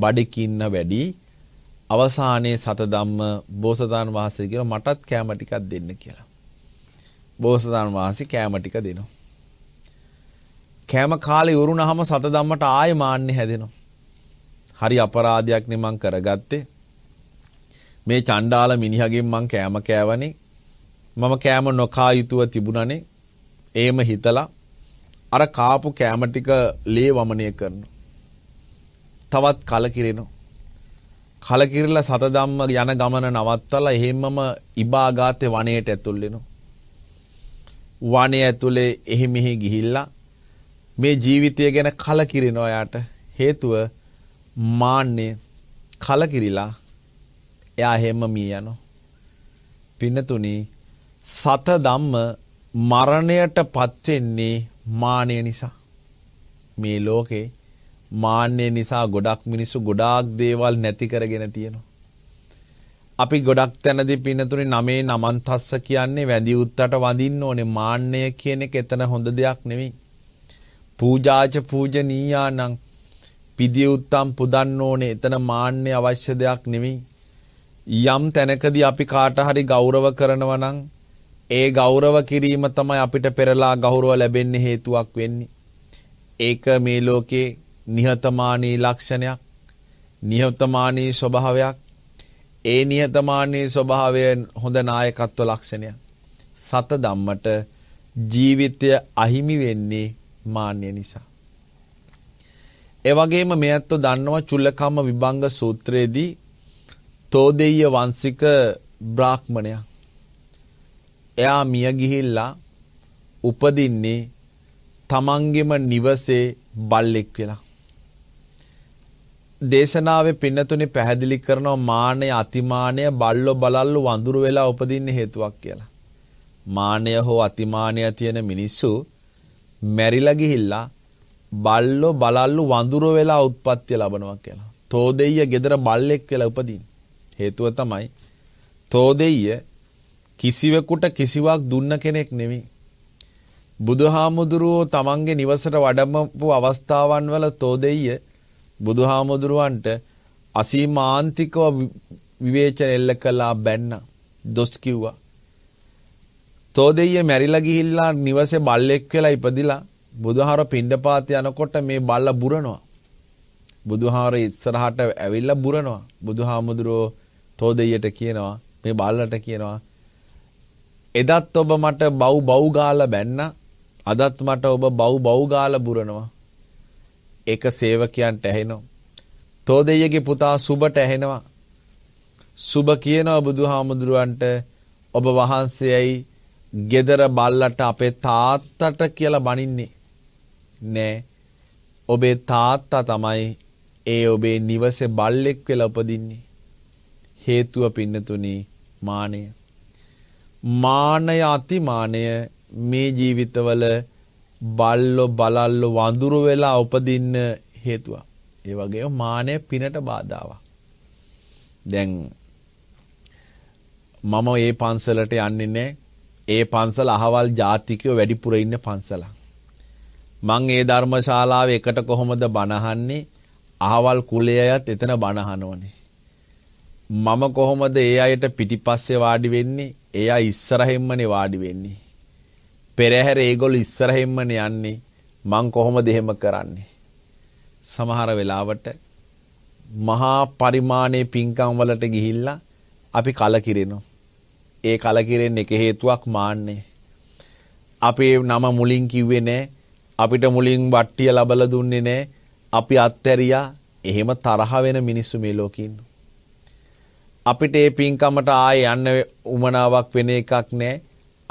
බඩික ඉන්න වැඩි. අවසානයේ සත ධම්ම බෝසතාන් වහන්සේ කියලා මටත් කෑම ටිකක් දෙන්න කියලා. බෝසතාන් වහන්සේ කෑම ටික දෙනවා. කෑම කාලේ ඉවරුනහම සත ධම්මට ආයෙ මාන්නේ හැදෙනවා. හරි අපරාධයක් නේ මං කරගත්තේ. මේ චණ්ඩාල මිනිහගෙන් මං කෑම කෑවනේ. මම කෑම නොකා යුතුව තිබුණනේ. එහෙම හිතලා අර කාපු කෑම ටික ලේ වමනය කරනවා. තවත් කලකිරෙනවා. කලකිරලා සතදම්ම යන ගමන නවත්තලා එහෙම්මම ඉබාගාතේ වනයේට ඇතුල් වෙනවා. වනයේ ඇතුලේ එහි මෙහි ගිහිල්ලා මේ ජීවිතය ගැන කලකිරෙනවා යාට හේතුව මාන්නේ කලකිරිලා එයා හැම මිය යනවා. පින්නතුනි සත ධම්ම මරණයට පත් වෙන්නේ මානය නිසා මේ ලෝකේ මාන්‍ය නිසා ගොඩක් මිනිස්සු ගොඩාක් දේවල් නැති කරගෙන තියෙනවා. අපි ගොඩක් තැනදී පින්නතුනේ නමේ නමන් තස්ස කියන්නේ වැඳි උත්තට වඳින්න ඕනේ මාන්නය කියන එක එතන හොඳ දෙයක් නෙවෙයි. පූජාච පූජනීයා නම් පිදිය උත්තම් පුදන්න ඕනේ එතන මාන්නය අවශ්‍ය දෙයක් නෙවෙයි. යම් තැනකදී අපි කාට හරි ගෞරව කරනවා නම් ඒ ගෞරව කිරීම තමයි අපිට පෙරලා ගෞරව ලැබෙන්න හේතුවක් වෙන්නේ. ඒක මේ ලෝකේ නිහතමානී ලක්ෂණයක්, නිහතමානී ස්වභාවයක්. ඒ නිහතමානී ස්වභාවය හොඳ නායකත්ව ලක්ෂණයක්. සත ධම්මට ජීවිතය අහිමි වෙන්නේ මාන්‍ය නිසා. ඒ වගේම මේ අත්ව දන්නවා චුල්ලකම්ම විභංග සූත්‍රයේදී තෝදෙය්‍ය වංශික බ්‍රාහ්මණයා එයා මිය ගිහිල්ලා උපදින්නේ තමන්ගෙම නිවසේ බල්ලෙක් වෙලා. දේශනාවේ පින්නතුනේ පැහැදිලි කරනවා මානය අතිමානය බල්ලෝ බලල්ලු වඳුරු වෙලා උපදින්න හේතුවක් කියලා. මානය හෝ අතිමානය තියෙන මිනිස්සු මැරිලා ගිහිල්ලා බල්ලෝ බලල්ලු වඳුරු වෙලා උත්පත්ති ලබනවා කියලා. තෝදෙయ్య gedara බල්ලෙක් වෙලා උපදින්න. හේතුව තමයි තෝදෙయ్య කිසිවෙකුට කිසිවක් දුන්න කෙනෙක් නෙවෙයි. බුදුහාමුදුරුවෝ තමන්ගේ නිවසට වඩමපු අවස්ථාවන් වල තෝදෙය බුදුහාමුදුරුවන්ට අසීමාන්තිකව විවේචන එල්ල කළා බැන්න දොස් කිව්වා. තෝදෙය මැරිලා ගිහිල්ලා නිවසේ බල්ලෙක් වෙලා ඉපදිලා බුදුහාර පිණ්ඩපාත යනකොට මේ බල්ලා බුරනවා. බුදුහාර ඉස්සරහට ඇවිල්ලා බුරනවා. බුදුහාමුදුරුවෝ තෝදෙයට කියනවා මේ බල්ලට කියනවා එදත් ඔබ මට බව් බව් ගාලා බැන්නා. අදත් මට ඔබ බව් බව් ගාලා බුරනවා. ඒක සේවකයන්ට ඇහෙනවා. තෝදෙයගේ පුතා සුබට ඇහෙනවා. සුබ කියනවා බුදුහාමුදුරුවන්ට ඔබ වහන්සේයි gedara බල්ලට අපේ තාත්තට කියලා බනින්නේ. නෑ. ඔබේ තාත්තා තමයි ඒ ඔබේ නිවසේ බල්ලෙක් වෙලා උපදින්නේ. හේතුව පින්නතුනි මානෙය. මානය අතිමානය මේ ජීවිතවල බල්ලො බලල්ලො වඳුරු වෙලා උපදින්න හේතුවක්. ඒ වගේ මානය පිනට බාධාවක්. දැන් මම ඒ පන්සලට යන්නේ නැහැ. ඒ පන්සල අහවල් ජාතිකයෝ වැඩිපුර ඉන්න පන්සලක්. මං ඒ ධර්මශාලාව එකට කොහොමද බණහන්නේ? අහවල් කුලයේ අයත් එතන බණහනවනේ. මම කොහොමද ඒ අයට පිටිපස්සේ වාඩි වෙන්නේ? එයා ඉස්සරහෙම්මනේ වාඩි වෙන්නේ. පෙරහැර ඒගොල්ලෝ ඉස්සරහෙම්මනේ යන්නේ. මං කොහොමද එහෙම කරන්නේ? සමහර වෙලාවට මහා පරිමාණයේ පින්කම් වලට ගිහිල්ලා අපි කලකිරෙනවා. ඒ කලකිරෙන්න එක හේතුවක් මාන්නේ. අපේ නම මුලින් කිව්වේ නෑ. අපිට මුලින් වට්ටිය ලබලා දුන්නේ නෑ. අපි අත්හැරියා. එහෙම තරහ වෙන මිනිස්සු මේ ලෝකේ ඉන්නවා. අපිට ඒ පින්කමට ආයේ යන්න උමනාවක් වෙන එකක් නැහැ.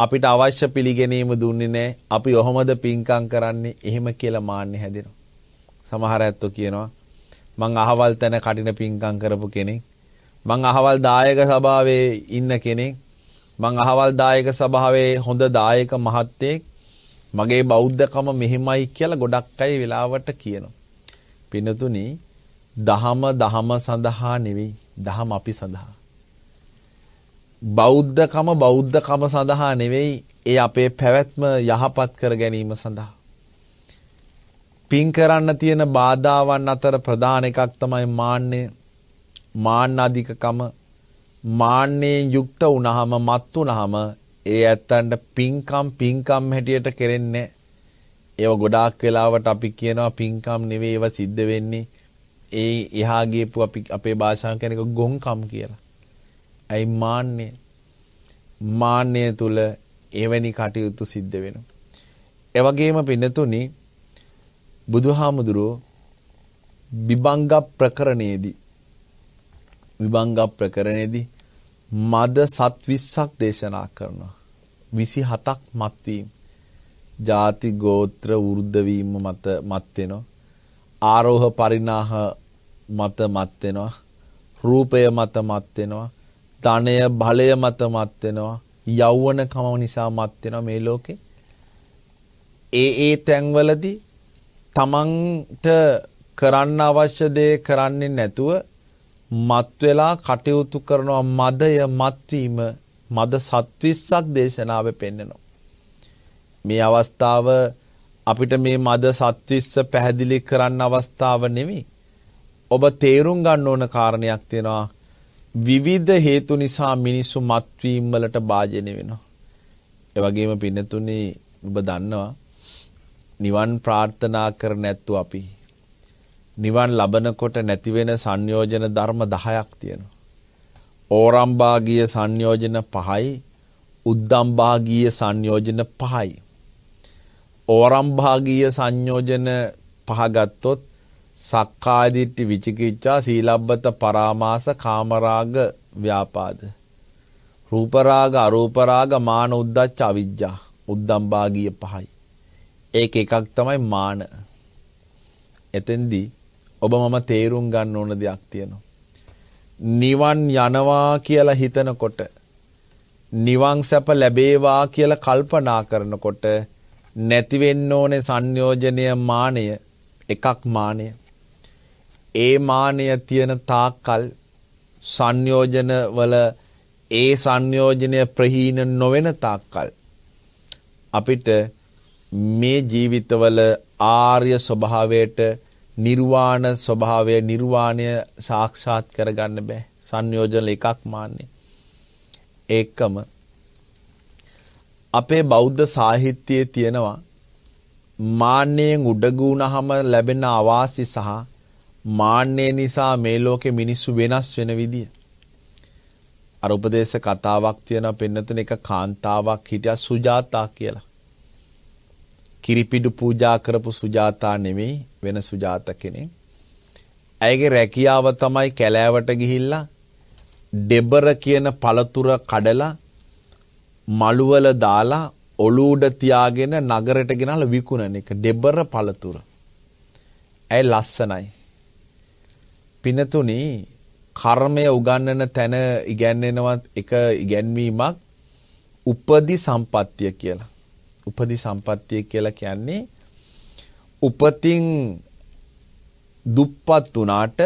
අපිට අවශ්‍ය පිළිගැනීම දුන්නේ නැහැ. අපි ඔහොමද පින්කම් කරන්නේ එහෙම කියලා මාන්නේ හැදෙනවා. සමහර ඇත්තෝ කියනවා මං අහවල් තැන කටින පින්කම් කරපු කෙනෙක්. මං අහවල් දායක සභාවේ ඉන්න කෙනෙක්. මං අහවල් දායක සභාවේ හොඳ දායක මහත්තයෙක්. මගේ බෞද්ධකම මෙහෙමයි කියලා ගොඩක් අය වෙලාවට කියනවා. පින්නතුනි දහම දහම සඳහා නෙවෙයි දහම අපි සඳහා. බෞද්ධකම බෞද්ධකම සඳහා නෙවෙයි ඒ අපේ පැවැත්ම යහපත් කර ගැනීම සඳහා. පින් කරන්න තියෙන බාධාවන් අතර ප්‍රධාන එකක් තමයි මාන්නය මාන්න අධිකකම මාන්නයෙන් යුක්ත වුණහම මත් වුණහම ඒ ඇත්තන්ට පින්කම් පින්කම් හැටියට කෙරෙන්නේ ඒව ගොඩාක් වෙලාවට අපි කියනවා පින්කම් නෙවෙයි ඒව සිද්ධ වෙන්නේ ඒ එහා ගියපු අපි අපේ භාෂාව කියන එක ගොංකම් කියලා. ඇයි මාන්නය? මාන්නය තුල එවැනි කටයුතු සිද්ධ වෙනවා. ඒ වගේම පින්නතුනි බුදුහාමුදුරුවෝ විභංග ප්‍රකරණයේදී විභංග ප්‍රකරණයේදී මද සත් 20ක් දේශනා කරනවා. 27ක් මත්වීම. ಜಾති ගෝත්‍ර වෘද්ධ වීම මත මත් වෙනවා. ආරෝහ පරිණාහ මත මත් වෙනවා රූපය මත මත් වෙනවා ධනය බලය මත මත් වෙනවා යෞවනකම නිසා මත් වෙනවා මේ ලෝකේ ඒ ඒ තැන්වලදී තමන්ට කරන්න අවශ්‍ය දේ කරන්නේ නැතුව මත් වෙලා කටයුතු කරනවා මදය මත්වීම මද සත්විස්සක් දේශනාවේ පෙන්නනවා මේ අවස්ථාව අපිට මේ මද සත්විස්ස පැහැදිලි කරන්න අවස්ථාව නෙමෙයි ඔබ තේරුම් ගන්න ඕන කාරණයක් තියෙනවා විවිධ හේතු නිසා මිනිස්සු මත්වීම් වලට භාජනය වෙනවා. ඒ වගේම පින්නතුනි ඔබ දන්නවා නිවන් ප්‍රාර්ථනා කර නැත්තු අපි නිවන් ලබනකොට නැති වෙන සංයෝජන ධර්ම 10ක් තියෙනවා. ඕරම්භාගීය සංයෝජන 5යි උද්දම්භාගීය සංයෝජන 5යි. ඕරම්භාගීය සංයෝජන පහ ගත්තොත් සක්කාදිට්ටි විචිකිච්ඡා සීලබ්බත පරාමාස කාමරාග ව්‍යාපාද රූපරාග අරූපරාග මාන උද්දච්ච අවිජ්ජා උද්දම් භාගීය පහයි ඒක එකක් තමයි මාන එතෙන්දී ඔබ මම තේරුම් ගන්න ඕන දෙයක් තියෙනවා නිවන් යනවා කියලා හිතනකොට නිවන් සැප ලැබේවා කියලා කල්පනා කරනකොට නැති වෙන්න ඕනේ සංයෝජනය මානය එකක් මානය ඒ මානය තියෙන තාක්කල් සංයෝජන වල ඒ සංයෝජනය ප්‍රහීන නොවන තාක්කල් අපිට මේ ජීවිතවල ආර්ය ස්වභාවයට නිර්වාණ ස්වභාවය නිර්වාණය සාක්ෂාත් කරගන්න බෑ සංයෝජන එකක් මාන්නේ ඒකම අපේ බෞද්ධ සාහිත්‍යයේ තියෙනවා මාන්නයෙන් උඩගුණහම ලැබෙන අවාසි සහ මාන්නේ නිසා මේ ලෝකේ මිනිස්සු වෙනස් වෙන විදිය. අර උපදේශ කතාවක් තියෙනවා පෙන්නතන එක කාන්තාවක් හිටියා සුජාතා කියලා. කිරිපිඩු පූජා කරපු සුජාතා නෙමෙයි වෙන සුජාත කෙනෙක්. ඇයගේ රැකියාව තමයි කැලෑවට ගිහිල්ලා ඩෙබර කියන පළතුර කඩලා මළුවල දාලා ඔලු උඩ තියාගෙන නගරයට ගෙනහලා විකුණන එක ඩෙබර පළතුර. ඇය ලස්සනයි. පිනතුනි කර්මය උගන්නන තැන ඉගැන්වෙනවත් එක ඉගැන්වීමක් උපදි සම්පත්තිය කියලා. උපදි සම්පත්තිය කියලා කියන්නේ උපතින් දුප්පත් වුණාට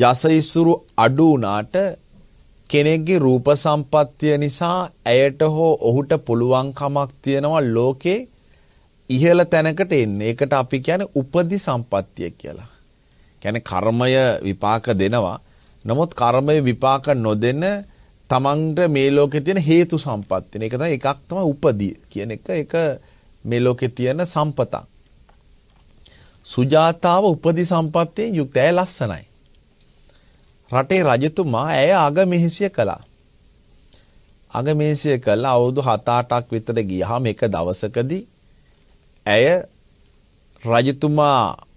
යසයිසුරු අඩු වුණාට කෙනෙක්ගේ රූප සම්පත්තිය නිසා ඇයට හෝ ඔහුට පුළුවන්කමක් තියෙනවා ලෝකේ ඉහළ තැනකට එන්න. ඒකට අපි කියන්නේ උපදි සම්පත්තිය කියලා. කියන්නේ කර්මය විපාක දෙනවා. නමුත් කර්මය විපාක නොදෙන තමන්ට මේ ලෝකේ තියෙන හේතු සම්පත්තින. ඒක තමයි එකක් තමයි උපදී කියන එක. ඒක මේ ලෝකේ තියෙන සම්පතක්. සුජාතාව උපදි සම්පත්තියෙන් යුක්ත ඇය ලස්සනයි. රටේ රජතුමා ඇය අගමෙහිසිය කළා. අගමේසිය කළා අවුරුදු 7-8ක් විතර ගියාම එක දවසකදී ඇය රජතුමා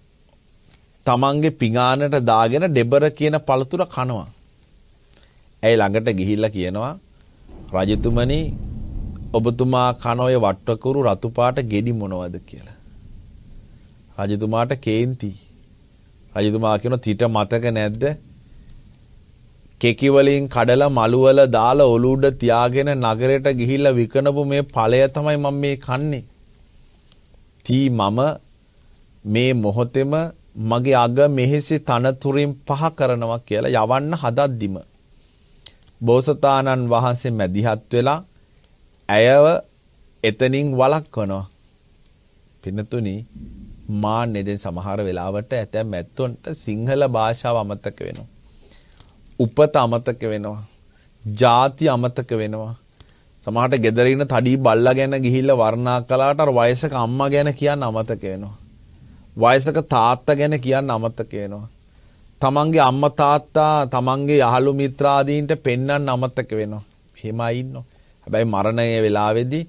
තමන්ගේ පිඟානට දාගෙන ඩෙබර කියන පළතුර කනවා. ඇයි ළඟට ගිහිල්ලා කියනවා රජතුමනි ඔබතුමා කන ඔය වට්ටකුරු රතු පාට ගෙඩි මොනවද කියලා. රජතුමාට කේන්ති. රජතුමා කියන තිට මතක නැද්ද? කෙකි වලින් කඩලා මලු වල දාලා ඔලු උඩ තියාගෙන නගරයට ගිහිල්ලා විකනපු මේ ඵලය තමයි මම මේ කන්නේ. තී මම මේ මොහොතේම මගේ අග මෙහෙසි තනතුරින් පහ කරනවා කියලා යවන්න හදද්දිම බෝසතාණන් වහන්සේ මැදිහත් වෙලා ඇයව එතනින් වළක්වනවා පින්නතුනි මාන්නේ දැන් සමහර වෙලාවට ඇතැම් ඇත්තොන්ට සිංහල භාෂාව අමතක වෙනවා උපත අමතක වෙනවා ಜಾති අමතක වෙනවා සමහරට ගෙදර ඉන්න තඩි බල්ලා ගැන ගිහිල්ලා වර්ණා කළාට අර වයසක අම්මා ගැන කියන්න අමතක වෙනවා වයසක තාත්තා ගැන කියන්න අමතක වෙනවා. තමන්ගේ අම්මා තාත්තා තමන්ගේ යහළු මිත්‍රාදීන්ට පෙන්වන්න අමතක වෙනවා. එහෙමයි ඉන්නවා. හැබැයි මරණයේ වෙලාවේදී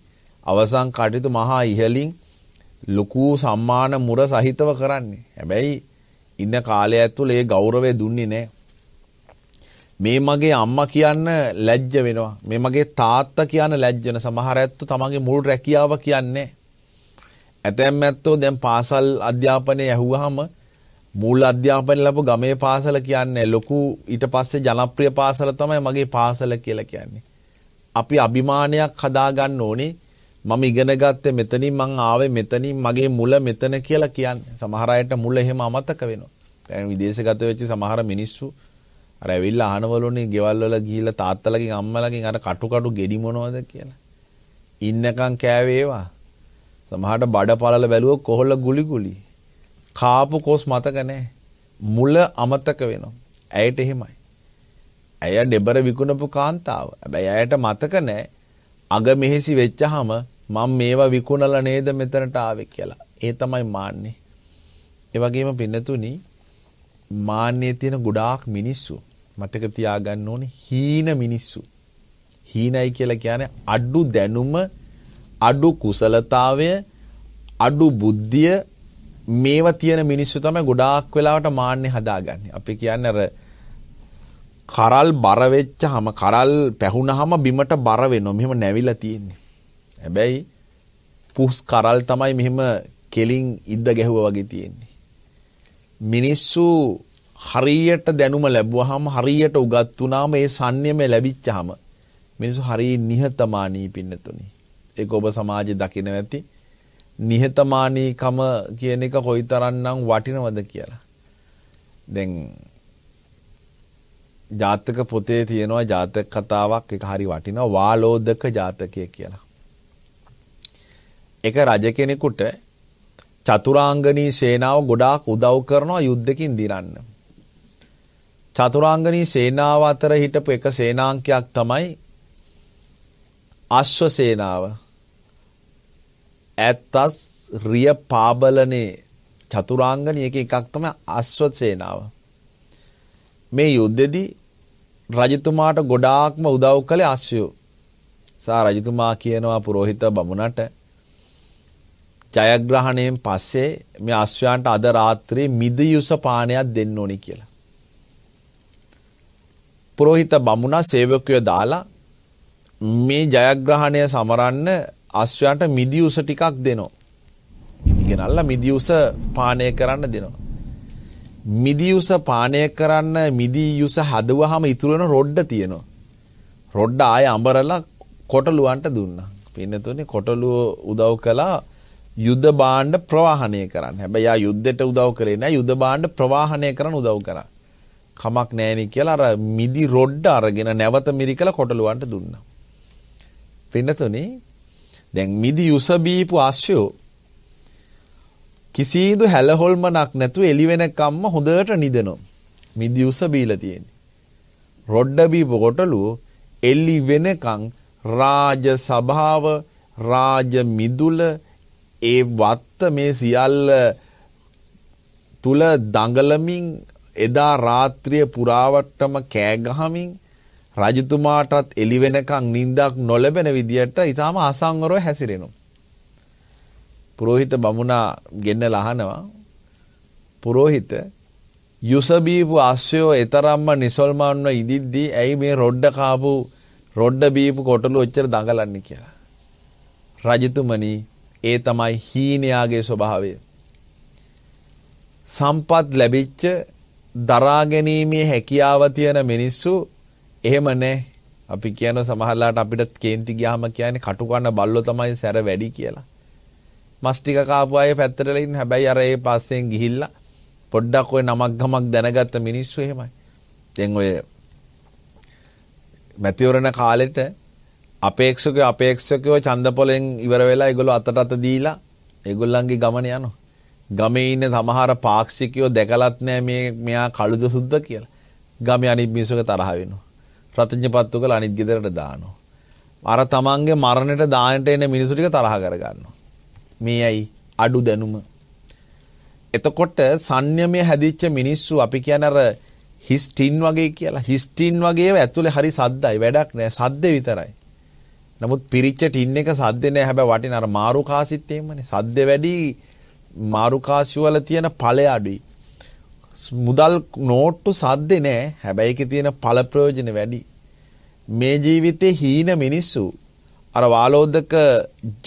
අවසන් කටයුතු මහා ඉහලින් ලොකු සම්මාන මුර සහිතව කරන්නේ. හැබැයි ඉන්න කාලය ඇතුළේ ඒ ගෞරවය දුන්නේ නැහැ. මේ මගේ අම්මා කියන්න ලැජ්ජ වෙනවා. මේ මගේ තාත්තා කියන්න ලැජ්ජ වෙන සමහර ඇත්තෝ තමන්ගේ මුල් රැකියාව කියන්නේ නැහැ. ඇතැම් ඇත්තෝ දැන් පාසල් අධ්‍යාපනය ඇහුවහම මූල අධ්‍යාපනය ලැබු ගමේ පාසල කියන්නේ ලොකු ඊට පස්සේ ජනප්‍රිය පාසල තමයි මගේ පාසල කියලා කියන්නේ. අපි අභිමානයක් හදාගන්න ඕනේ මම ඉගෙන ගත්තේ මෙතනින් මං ආවේ මෙතනින් මගේ මුල මෙතන කියලා කියන්නේ. සමහර අයට මුල එහෙම අමතක වෙනවා. දැන් විදේශගත වෙච්ච සමහර මිනිස්සු අර ඇවිල්ලා අහනවලුනේ ගෙවල් වල ගිහිල්ලා තාත්තලගෙන් අම්මලගෙන් අර කටු කටු ගෙඩි මොනවද කියලා. ඉන්නකම් කෑවේ ඒවා. සමහට බඩ පලල බැලුව කොහොල්ල ගුලිගුලි. කාපු කෝස් මතකනෑ. මුල අමතක වෙනවා. ඇයට එහෙමයි. ඇය ඩෙබර විකුණපු කාන්තාව. ඇබැයි ඇයට මතක නෑ අග මෙහෙසි වෙච්චහම මං මේවා විකුණල නේද මෙතනට ආවෙ කියලා. ඒ තමයි මාන්නේ. ඒ වගේම පින්නතුනි මාන්නේ තියෙන ගොඩාක් මිනිස්සු මතක තියාගන්න ඕනේ හීන මිනිස්සු. හීනයි කියලා කියන්නේ අඩු දැනුම අඩු කුසලතාවය අඩු බුද්ධිය මේවා තියෙන මිනිස්සු තමයි ගොඩාක් වෙලාවට මාන්නේ හදාගන්නේ. අපි කියන්නේ අර කරල් බර වෙච්චාම කරල් පැහුනහම බිමට බර වෙනවා. මෙහෙම නැවිලා තියෙන්නේ. හැබැයි පුස් කරල් තමයි මෙහෙම කෙලින් ඉද්ද ගැහුවා වගේ තියෙන්නේ. මිනිස්සු හරියට දැනුම ලැබුවාම හරියට උගත් වුණාම ඒ සංයමය ලැබිච්චාම මිනිස්සු හරිය නිහතමානී පින්නතුනේ. ඒක ඔබ සමාජයේ දකින්න ඇති නිහතමානීකම කියන එක කොයිතරම්නම් වටිනවද කියලා. දැන් ජාතක පොතේ තියෙනවා ජාතක කතාවක් ඒක හරි වටිනවා වාලෝදක ජාතකය කියලා. ඒක රජ කෙනෙකුට චතුරාංගනී සේනාව ගොඩාක් උදව් කරනවා යුද්ධකින් දිරන්න. චතුරාංගනී සේනාව අතර හිටපු එක සේනාංකයක් තමයි අශ්ව සේනාව. ඇත්තස් රිය පාබලනේ චතුරාංගනය එක එකක් තම අශ්වසේනාව. මේ යුද්ධෙදී රජතුමාට ගොඩාක්ම උදව් කළේ අශ්වයෝ. සා රජතුමා කියනවා පුරෝහිත බමුණට ජයග්‍රහණයෙන් පස්සේ මේ අශ්වයන්ට අද රාත්‍රියේ මිදියුස පානයක් දෙන්න ඕනි කියලා. පුරෝහිත බමුණා සේවකයෝ දාලා මේ ජයග්‍රහණය සමරන්න අශ්වයන්ට මිදිඋස ටිකක් දෙනවා. ඉතිගෙනල්ලා මිදිඋස පානය කරන්න දෙනවා. මිදිඋස පානය කරන්න මිදිඋස හදවහම ඉතුරු වෙන රොඩ්ඩ තියෙනවා. රොඩ්ඩ ආය අඹරලා කොටලුවන්ට දුන්නා. පින්නතුනේ කොටලුව උදව් කළා යුද බාණ්ඩ ප්‍රවාහණය කරන්න. හැබැයි යා යුද්ධෙට උදව් කරේ නැහැ. යුද බාණ්ඩ ප්‍රවාහණය කරන්න උදව් කරා. කමක් නැහෙනි කියලා අර මිදි රොඩ්ඩ අරගෙන නැවත මිරිකලා කොටලුවන්ට දුන්නා. පින්නතුනේ දැන් මිදි යුස බීපු ආශ්‍රයෝ කිසිදු හැලහොල්මනක් නැතුව එළි වෙනකම්ම හොඳට නිදෙනවා. මිදි යුස බීලා තියෙන්නේ. රොඩ්ඩ බීපු කොටලුව එළි වෙනකන් රාජ සභාව රාජ මිදුල ඒ වත්ත මේ සියල්ල තුල දඟලමින් එදා රාත්‍රිය පුරාවටම කෑ ගහමින් රජතුමාටත් එළි වෙනකන් නිින්දක් නොලැබෙන විදියට ඊටාම අසංවරව හැසිරෙනවා. පුරোহিত බමුණා ගෙන්නලා අහනවා පුරোহিত යුසබීපු අස්සයෝ එතරම්ම නිසල්මාන්ව ඉදිද්දී ඇයි මේ රොඩ්ඩ කාපු රොඩ්ඩ බීපු කොටලු ඔච්චර දඟලන්නේ කියලා. රජතුමනි ඒ තමයි හීනයාගේ ස්වභාවය. සම්පත් ලැබිච්ච දරා ගැනීමේ හැකියාව තියෙන මිනිස්සු එහෙම නැහැ. අපි කියන සමහරලාට අපිට කේන්ති ගියාම කියන්නේ කටු කන බල්ලෝ තමයි සැර වැඩි කියලා. මස් ටික කාපු අය පැත්තටලා ඉන්න හැබැයි අර ඒ පස්සෙන් ගිහිල්ලා පොඩ්ඩක් ওই නමක් ගමක් දැනගත්ත මිනිස්සු එහෙමයි. දැන් ඔය මැතිවරණ කාලෙට අපේක්ෂකයෝ අපේක්ෂකයෝ ඡන්දපොලෙන් ඉවර වෙලා ඒගොල්ලෝ අතට අත දීලා ඒගොල්ලන්ගේ ගමන යනවා. ගමේ ඉන්න සමහර පාක්ෂිකයෝ දැකලත් නෑ මේ මෙයා කළුද සුද්ද කියලා. ගමේ අනිත් මිනිස්සුක තරහ වෙනවා. ප්‍රතිඥපත්තු කළ අනිත් ගෙදරට දානවා. අර තමන්ගේ මරණයට දාන්නට එන මිනිසු ටික තරහ කරගන්නවා. මේ ඇයි අඩු දැනුම. එතකොට සංයමයේ හැදිච්ච මිනිස්සු අපි කියන අර හිස්ටින් වගේ කියලා. හිස්ටින් වගේව ඇතුලේ හරි සද්දයි. වැඩක් නෑ. සද්ද විතරයි. නමුත් පිරිච්ච ටින් එක සද්ද නෑ. හැබැයි වටින අර මාරු කාසිත් එහෙමනේ. සද්ද වැඩි මාරු කාසිය වල තියෙන ඵලය අඩුයි. මුදල් නෝට්ටු සද්දේ නෑ හැබැයි ඒකේ තියෙන ඵල ප්‍රයෝජන වැඩි මේ ජීවිතේ හීන මිනිස්සු අර වාලෝදක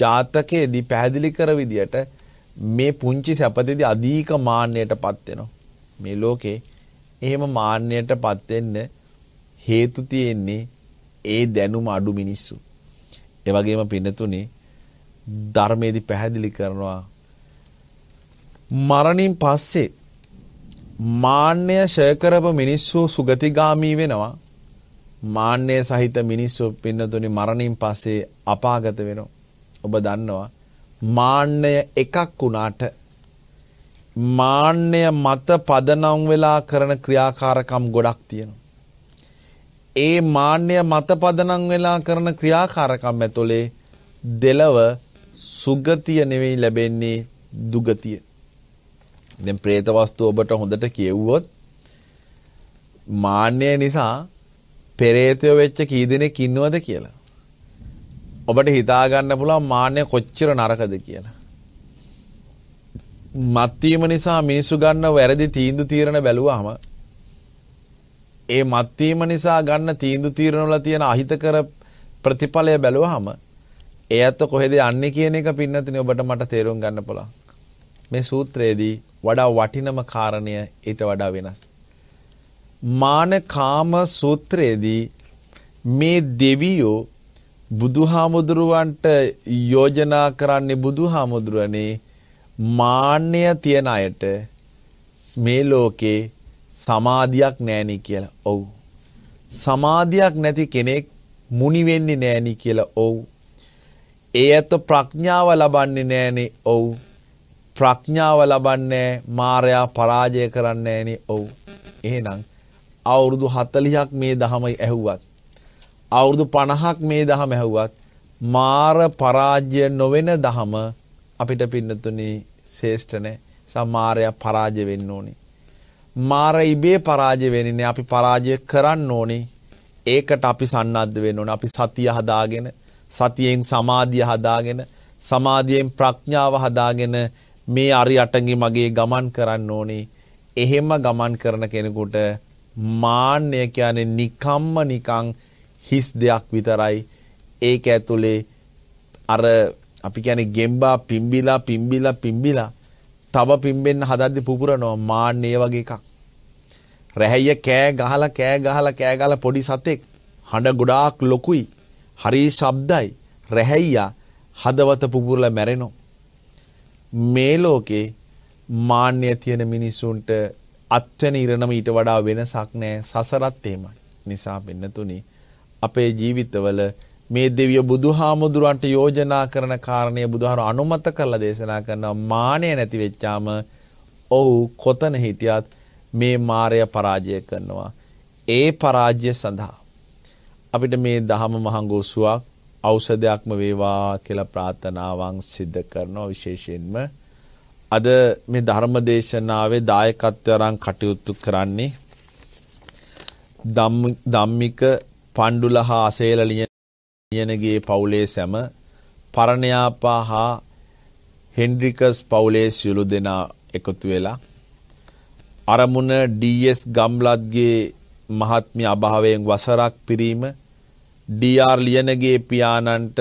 ජාතකයේදී පැහැදිලි කර විදියට මේ පුංචි සැපතේදී අධික මාන්නයටපත් වෙනවා මේ ලෝකේ එහෙම මාන්නයටපත් වෙන්න හේතු තියෙන්නේ ඒ දැනුම අඩු මිනිස්සු ඒ වගේම පින්නතුනේ ධර්මයේදී පැහැදිලි කරනවා මරණින් පස්සේ මාන්‍ය ශයකරප මිනිස්සු සුගතිගාමී වෙනවා. මාන්‍ය සහිත මිනිස්සු පින්නතුනි මරණින් පස්සේ අපාගත වෙනවා. ඔබ දන්නවා මාන්නය එකක් වුණාට මාන්නය මත පදනම් වෙලා කරන ක්‍රියාකාරකම් ගොඩක් තියෙනවා. ඒ මාන්නය මත පදනම් වෙලා කරන ක්‍රියාකාරකම් ඇතුලේ දෙලව සුගතිය නෙවෙයි ලැබෙන්නේ දුගතිය. දැන් പ്രേත වස්තු ඔබට හොඳට කියෙව්වොත් මාන්නය නිසා පෙරේතයෝ වෙච්ච කී දෙනෙක් ඉන්නවද කියලා. ඔබට හිතා ගන්න පුළුවන් මාන්නය කොච්චර නරකද කියලා. මත්වීම නිසා මිනිස්සු ගන්න වැරදි තීන්දු තීරණ බැලුවාම ඒ මත්වීම නිසා ගන්න තීන්දු තීරණ වල තියෙන අහිතකර ප්‍රතිඵලය බැලුවාම ඒ අත කොහෙද යන්නේ කියන එක පින්නතිනේ ඔබට මට තේරුම් ගන්න පුළුවන් මේ සූත්‍රයේදී වඩා වටිනම කාරණය ඊට වඩා වෙනස්. මානකාම සූත්‍රයේදී මේ දෙවියෝ බුදුහාමුදුරුවන්ට යෝජනා කරන්නේ බුදුහාමුදුරනේ මාන්නය තියන අයට මේ ලෝකේ සමාධියක් නැණි කියලා. ඔව්. සමාධියක් නැති කෙනෙක් මුනි වෙන්නේ නැණි කියලා. ඔව්. ඒ ඇත්ත ප්‍රඥාව ලබන්නේ නැණි. ඔව්. ප්‍රඥාව ලබන්නේ මාරයා පරාජය කරන්නේ නෑනේ. ඔව්. එහෙනම් අවුරුදු 40ක් මේ ධහම ඇහුවත් අවුරුදු 50ක් මේ ධහම ඇහුවත් මාර පරාජය නොවන ධහම අපිට පින්නතුනි ශේෂ්ඨ නැහැ. සමාරය පරාජය වෙන්න ඕනේ. මාර ඉබේ පරාජය වෙන්නේ අපි පරාජය කරන්න ඕනේ. ඒකට අපි සන්නද්ධ වෙන්න ඕනේ. අපි සතිය හදාගෙන සතියෙන් සමාධිය හදාගෙන සමාධියෙන් ප්‍රඥාව හදාගෙන මේ අරි අටඟි මගේ ගමන් කරන්න ඕනේ එහෙම ගමන් කරන කෙනෙකුට මාන්නය කියන්නේ නිකම්ම නිකං හිස් දෙයක් විතරයි ඒක ඇතුලේ අර අපි කියන්නේ ගෙම්බා පිම්බිලා පිම්බිලා පිම්බිලා තව පිම්බෙන්න හදද්දි පුපුරනවා මාන්නේ වගේ එකක්. රැහැය කෑ ගහලා කෑ ගහලා කෑ ගහලා පොඩි සතෙක් හඬ ගොඩාක් ලොකුයි. හරි ශබ්දයි. රැහැයියා හදවත පුපුරලා මැරෙනවා. මේ ලෝකේ මාන්‍ය තියෙන මිනිස්සුන්ට අත්වැනි ඉරණම ඊට වඩා වෙනසක් නෑ සසරත් එහෙමයි. නිසා වෙන්නතුනි අපේ ජීවිතවල මේ දෙවිය බුදුහාමුදුරන්ට යෝජනා කරන කාරණය බුදුහාරු අනුමත කරලා දේශනා කරනවා මානය නැති වෙච්චාම ඔව් කොතන හිටියත් මේ මාරය පරාජය කරනවා. ඒ පරාජය සඳහා අපිට මේ දහම මහඟෝසුවක් ඖෂධයක්ම වේවා කියලා ප්‍රාර්ථනාවන් සිද්ධ කරනවා විශේෂයෙන්ම අද මේ ධර්ම දේශනාවේ දායකත්වයෙන් කටයුතු කරන්නේ ධම්මික පණ්ඩුල හා අසේල ලියනගේ පවුලේ සැම පරණයාපා හා හෙන්ඩ්‍රිකස් පවුලේ සියලු දෙනා එකතු වෙලා අරමුණ ඩීඑස් ගම්ලත්ගේ මහත්මිය අභාවයෙන් වසරක් පිරීම ඩීආර් ලියනගේ පියාණන්ට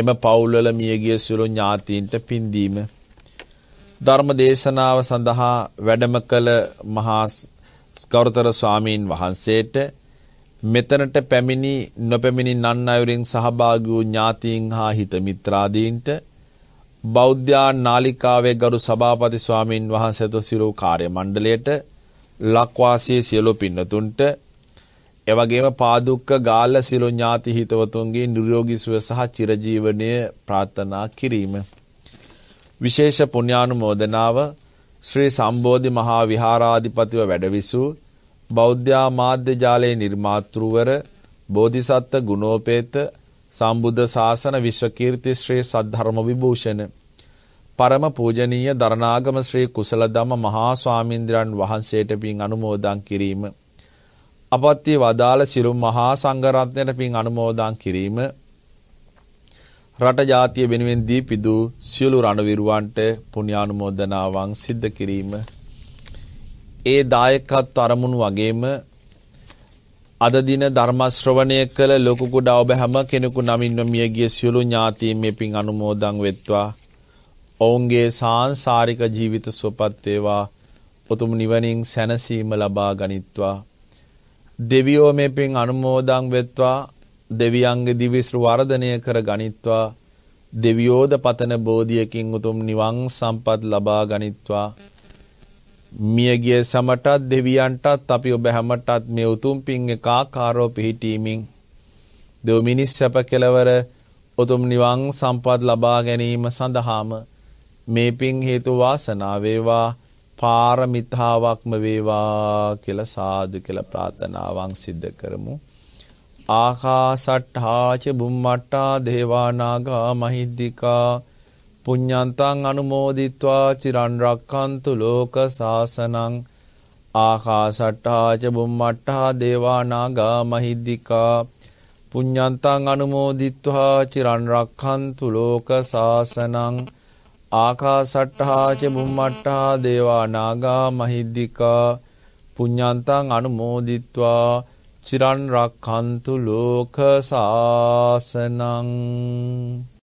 එම පවුල්වල මියගිය සියලු ඥාතීන්ට පින්දීම ධර්ම දේශනාව සඳහා වැඩම කළ මහා ගෞරතර ස්වාමීන් වහන්සේට මෙතනට පැමිණි නොපැමිණි නන් අයුරින් සහභාගී වූ ඥාතීන් හා හිත මිත්‍රාදීන්ට බෞද්ධා නාලිකාවේ ගරු සභාපති ස්වාමීන් වහන්සේතු සිරූ කාර්ය මණ්ඩලයට ලක්වාසී සියලු පින්නතුන්ට එවගේම පාදුක්ක ගාල්ල සිළු ඥාති හිතවතුන්ගේ නිරෝගී සුව සහ චිරජීවනය ප්‍රාර්ථනා කිරීම. විශේෂ පුණ්‍යානුමෝදනාව ශ්‍රී සම්බෝධි මහා විහාරාධිපතිව වැඩවිසූ බෞද්ධ මාධ්‍ය ජාලයේ නිර්මාතෘවර බෝධිසත්ත්ව ගුණෝපේත සම්බුද්ධ ශාසන විශ්වකීර්ති ශ්‍රී සද්ධර්ම විභූෂණ පරම පූජනීය දරණාගම ශ්‍රී කුසලදම මහා ස්වාමීන්ද්‍රයන් වහන්සේට පින් අනුමෝදන් කිරීම අපත්‍ය වදාළ සිරු මහා සංඝරත්නයට පින් අනුමෝදන් කිරීම රට ජාතිය වෙනුවෙන් දී පිදු සියලු රණවිරුවන්ට පුණ්‍යානුමෝදනාවන් සිද්ධ කිරීම ඒ දායකත් අරමුණු වගේම අද දින ධර්ම ශ්‍රවණය කළ ලොකු කුඩා ඔබ හැම කෙනෙකු නමින්ම මියගිය සියලු ඥාතීන් මේ පින් අනුමෝදන් වෙත්වා ඔවුන්ගේ සාංශාරික ජීවිත සුවපත් වේවා උතුම් නිවනින් සැනසීම ලබා ගනිත්වා දෙවියෝ මේ පින් අනුමෝදන් වෙත්වා දෙවියන්ගේ දිවිස්රු වර්ධනය කර ගනිත්වා දෙවියෝද පතන බෝධියකින් උතුම් නිවන් සම්පත් ලබා ගනිත්වා මියගිය සමටත් දෙවියන්ටත් අපි ඔබ හැමටත් මේ උතුම් පින් එකාකාරව පිහිටීමින් දෙව් මිනිස් සැප කෙලවර උතුම් නිවන් සම්පත් ලබා ගැනීම සඳහාම මේ පින් හේතු වාසනා වේවා පාරමිතාවක්ම වේවා කියලා සාදු කියලා ප්‍රාර්ථනාවන් සිද්ධ කරමු. ආකාසට්ඨාච බුම්මට්ටා දේවානාගා මහිද්దికා පුඤ්ඤන්තං අනුමෝදිත්වා චිරන් රක්칸තු ලෝක සාසනං ආකාසට්ඨාච බුම්මට්ටා දේවානාගා මහිද්దికා පුඤ්ඤන්තං අනුමෝදිත්වා චිරන් රක්칸තු ලෝක සාසනං ආකාසට්ඨා ච බුම්මට්ඨා දේවා නාගා මහිද්దికා පුඤ්ඤන්තං අනුමෝදිත්වා චිරන් රක්ඛන්තු ලෝක සාසනං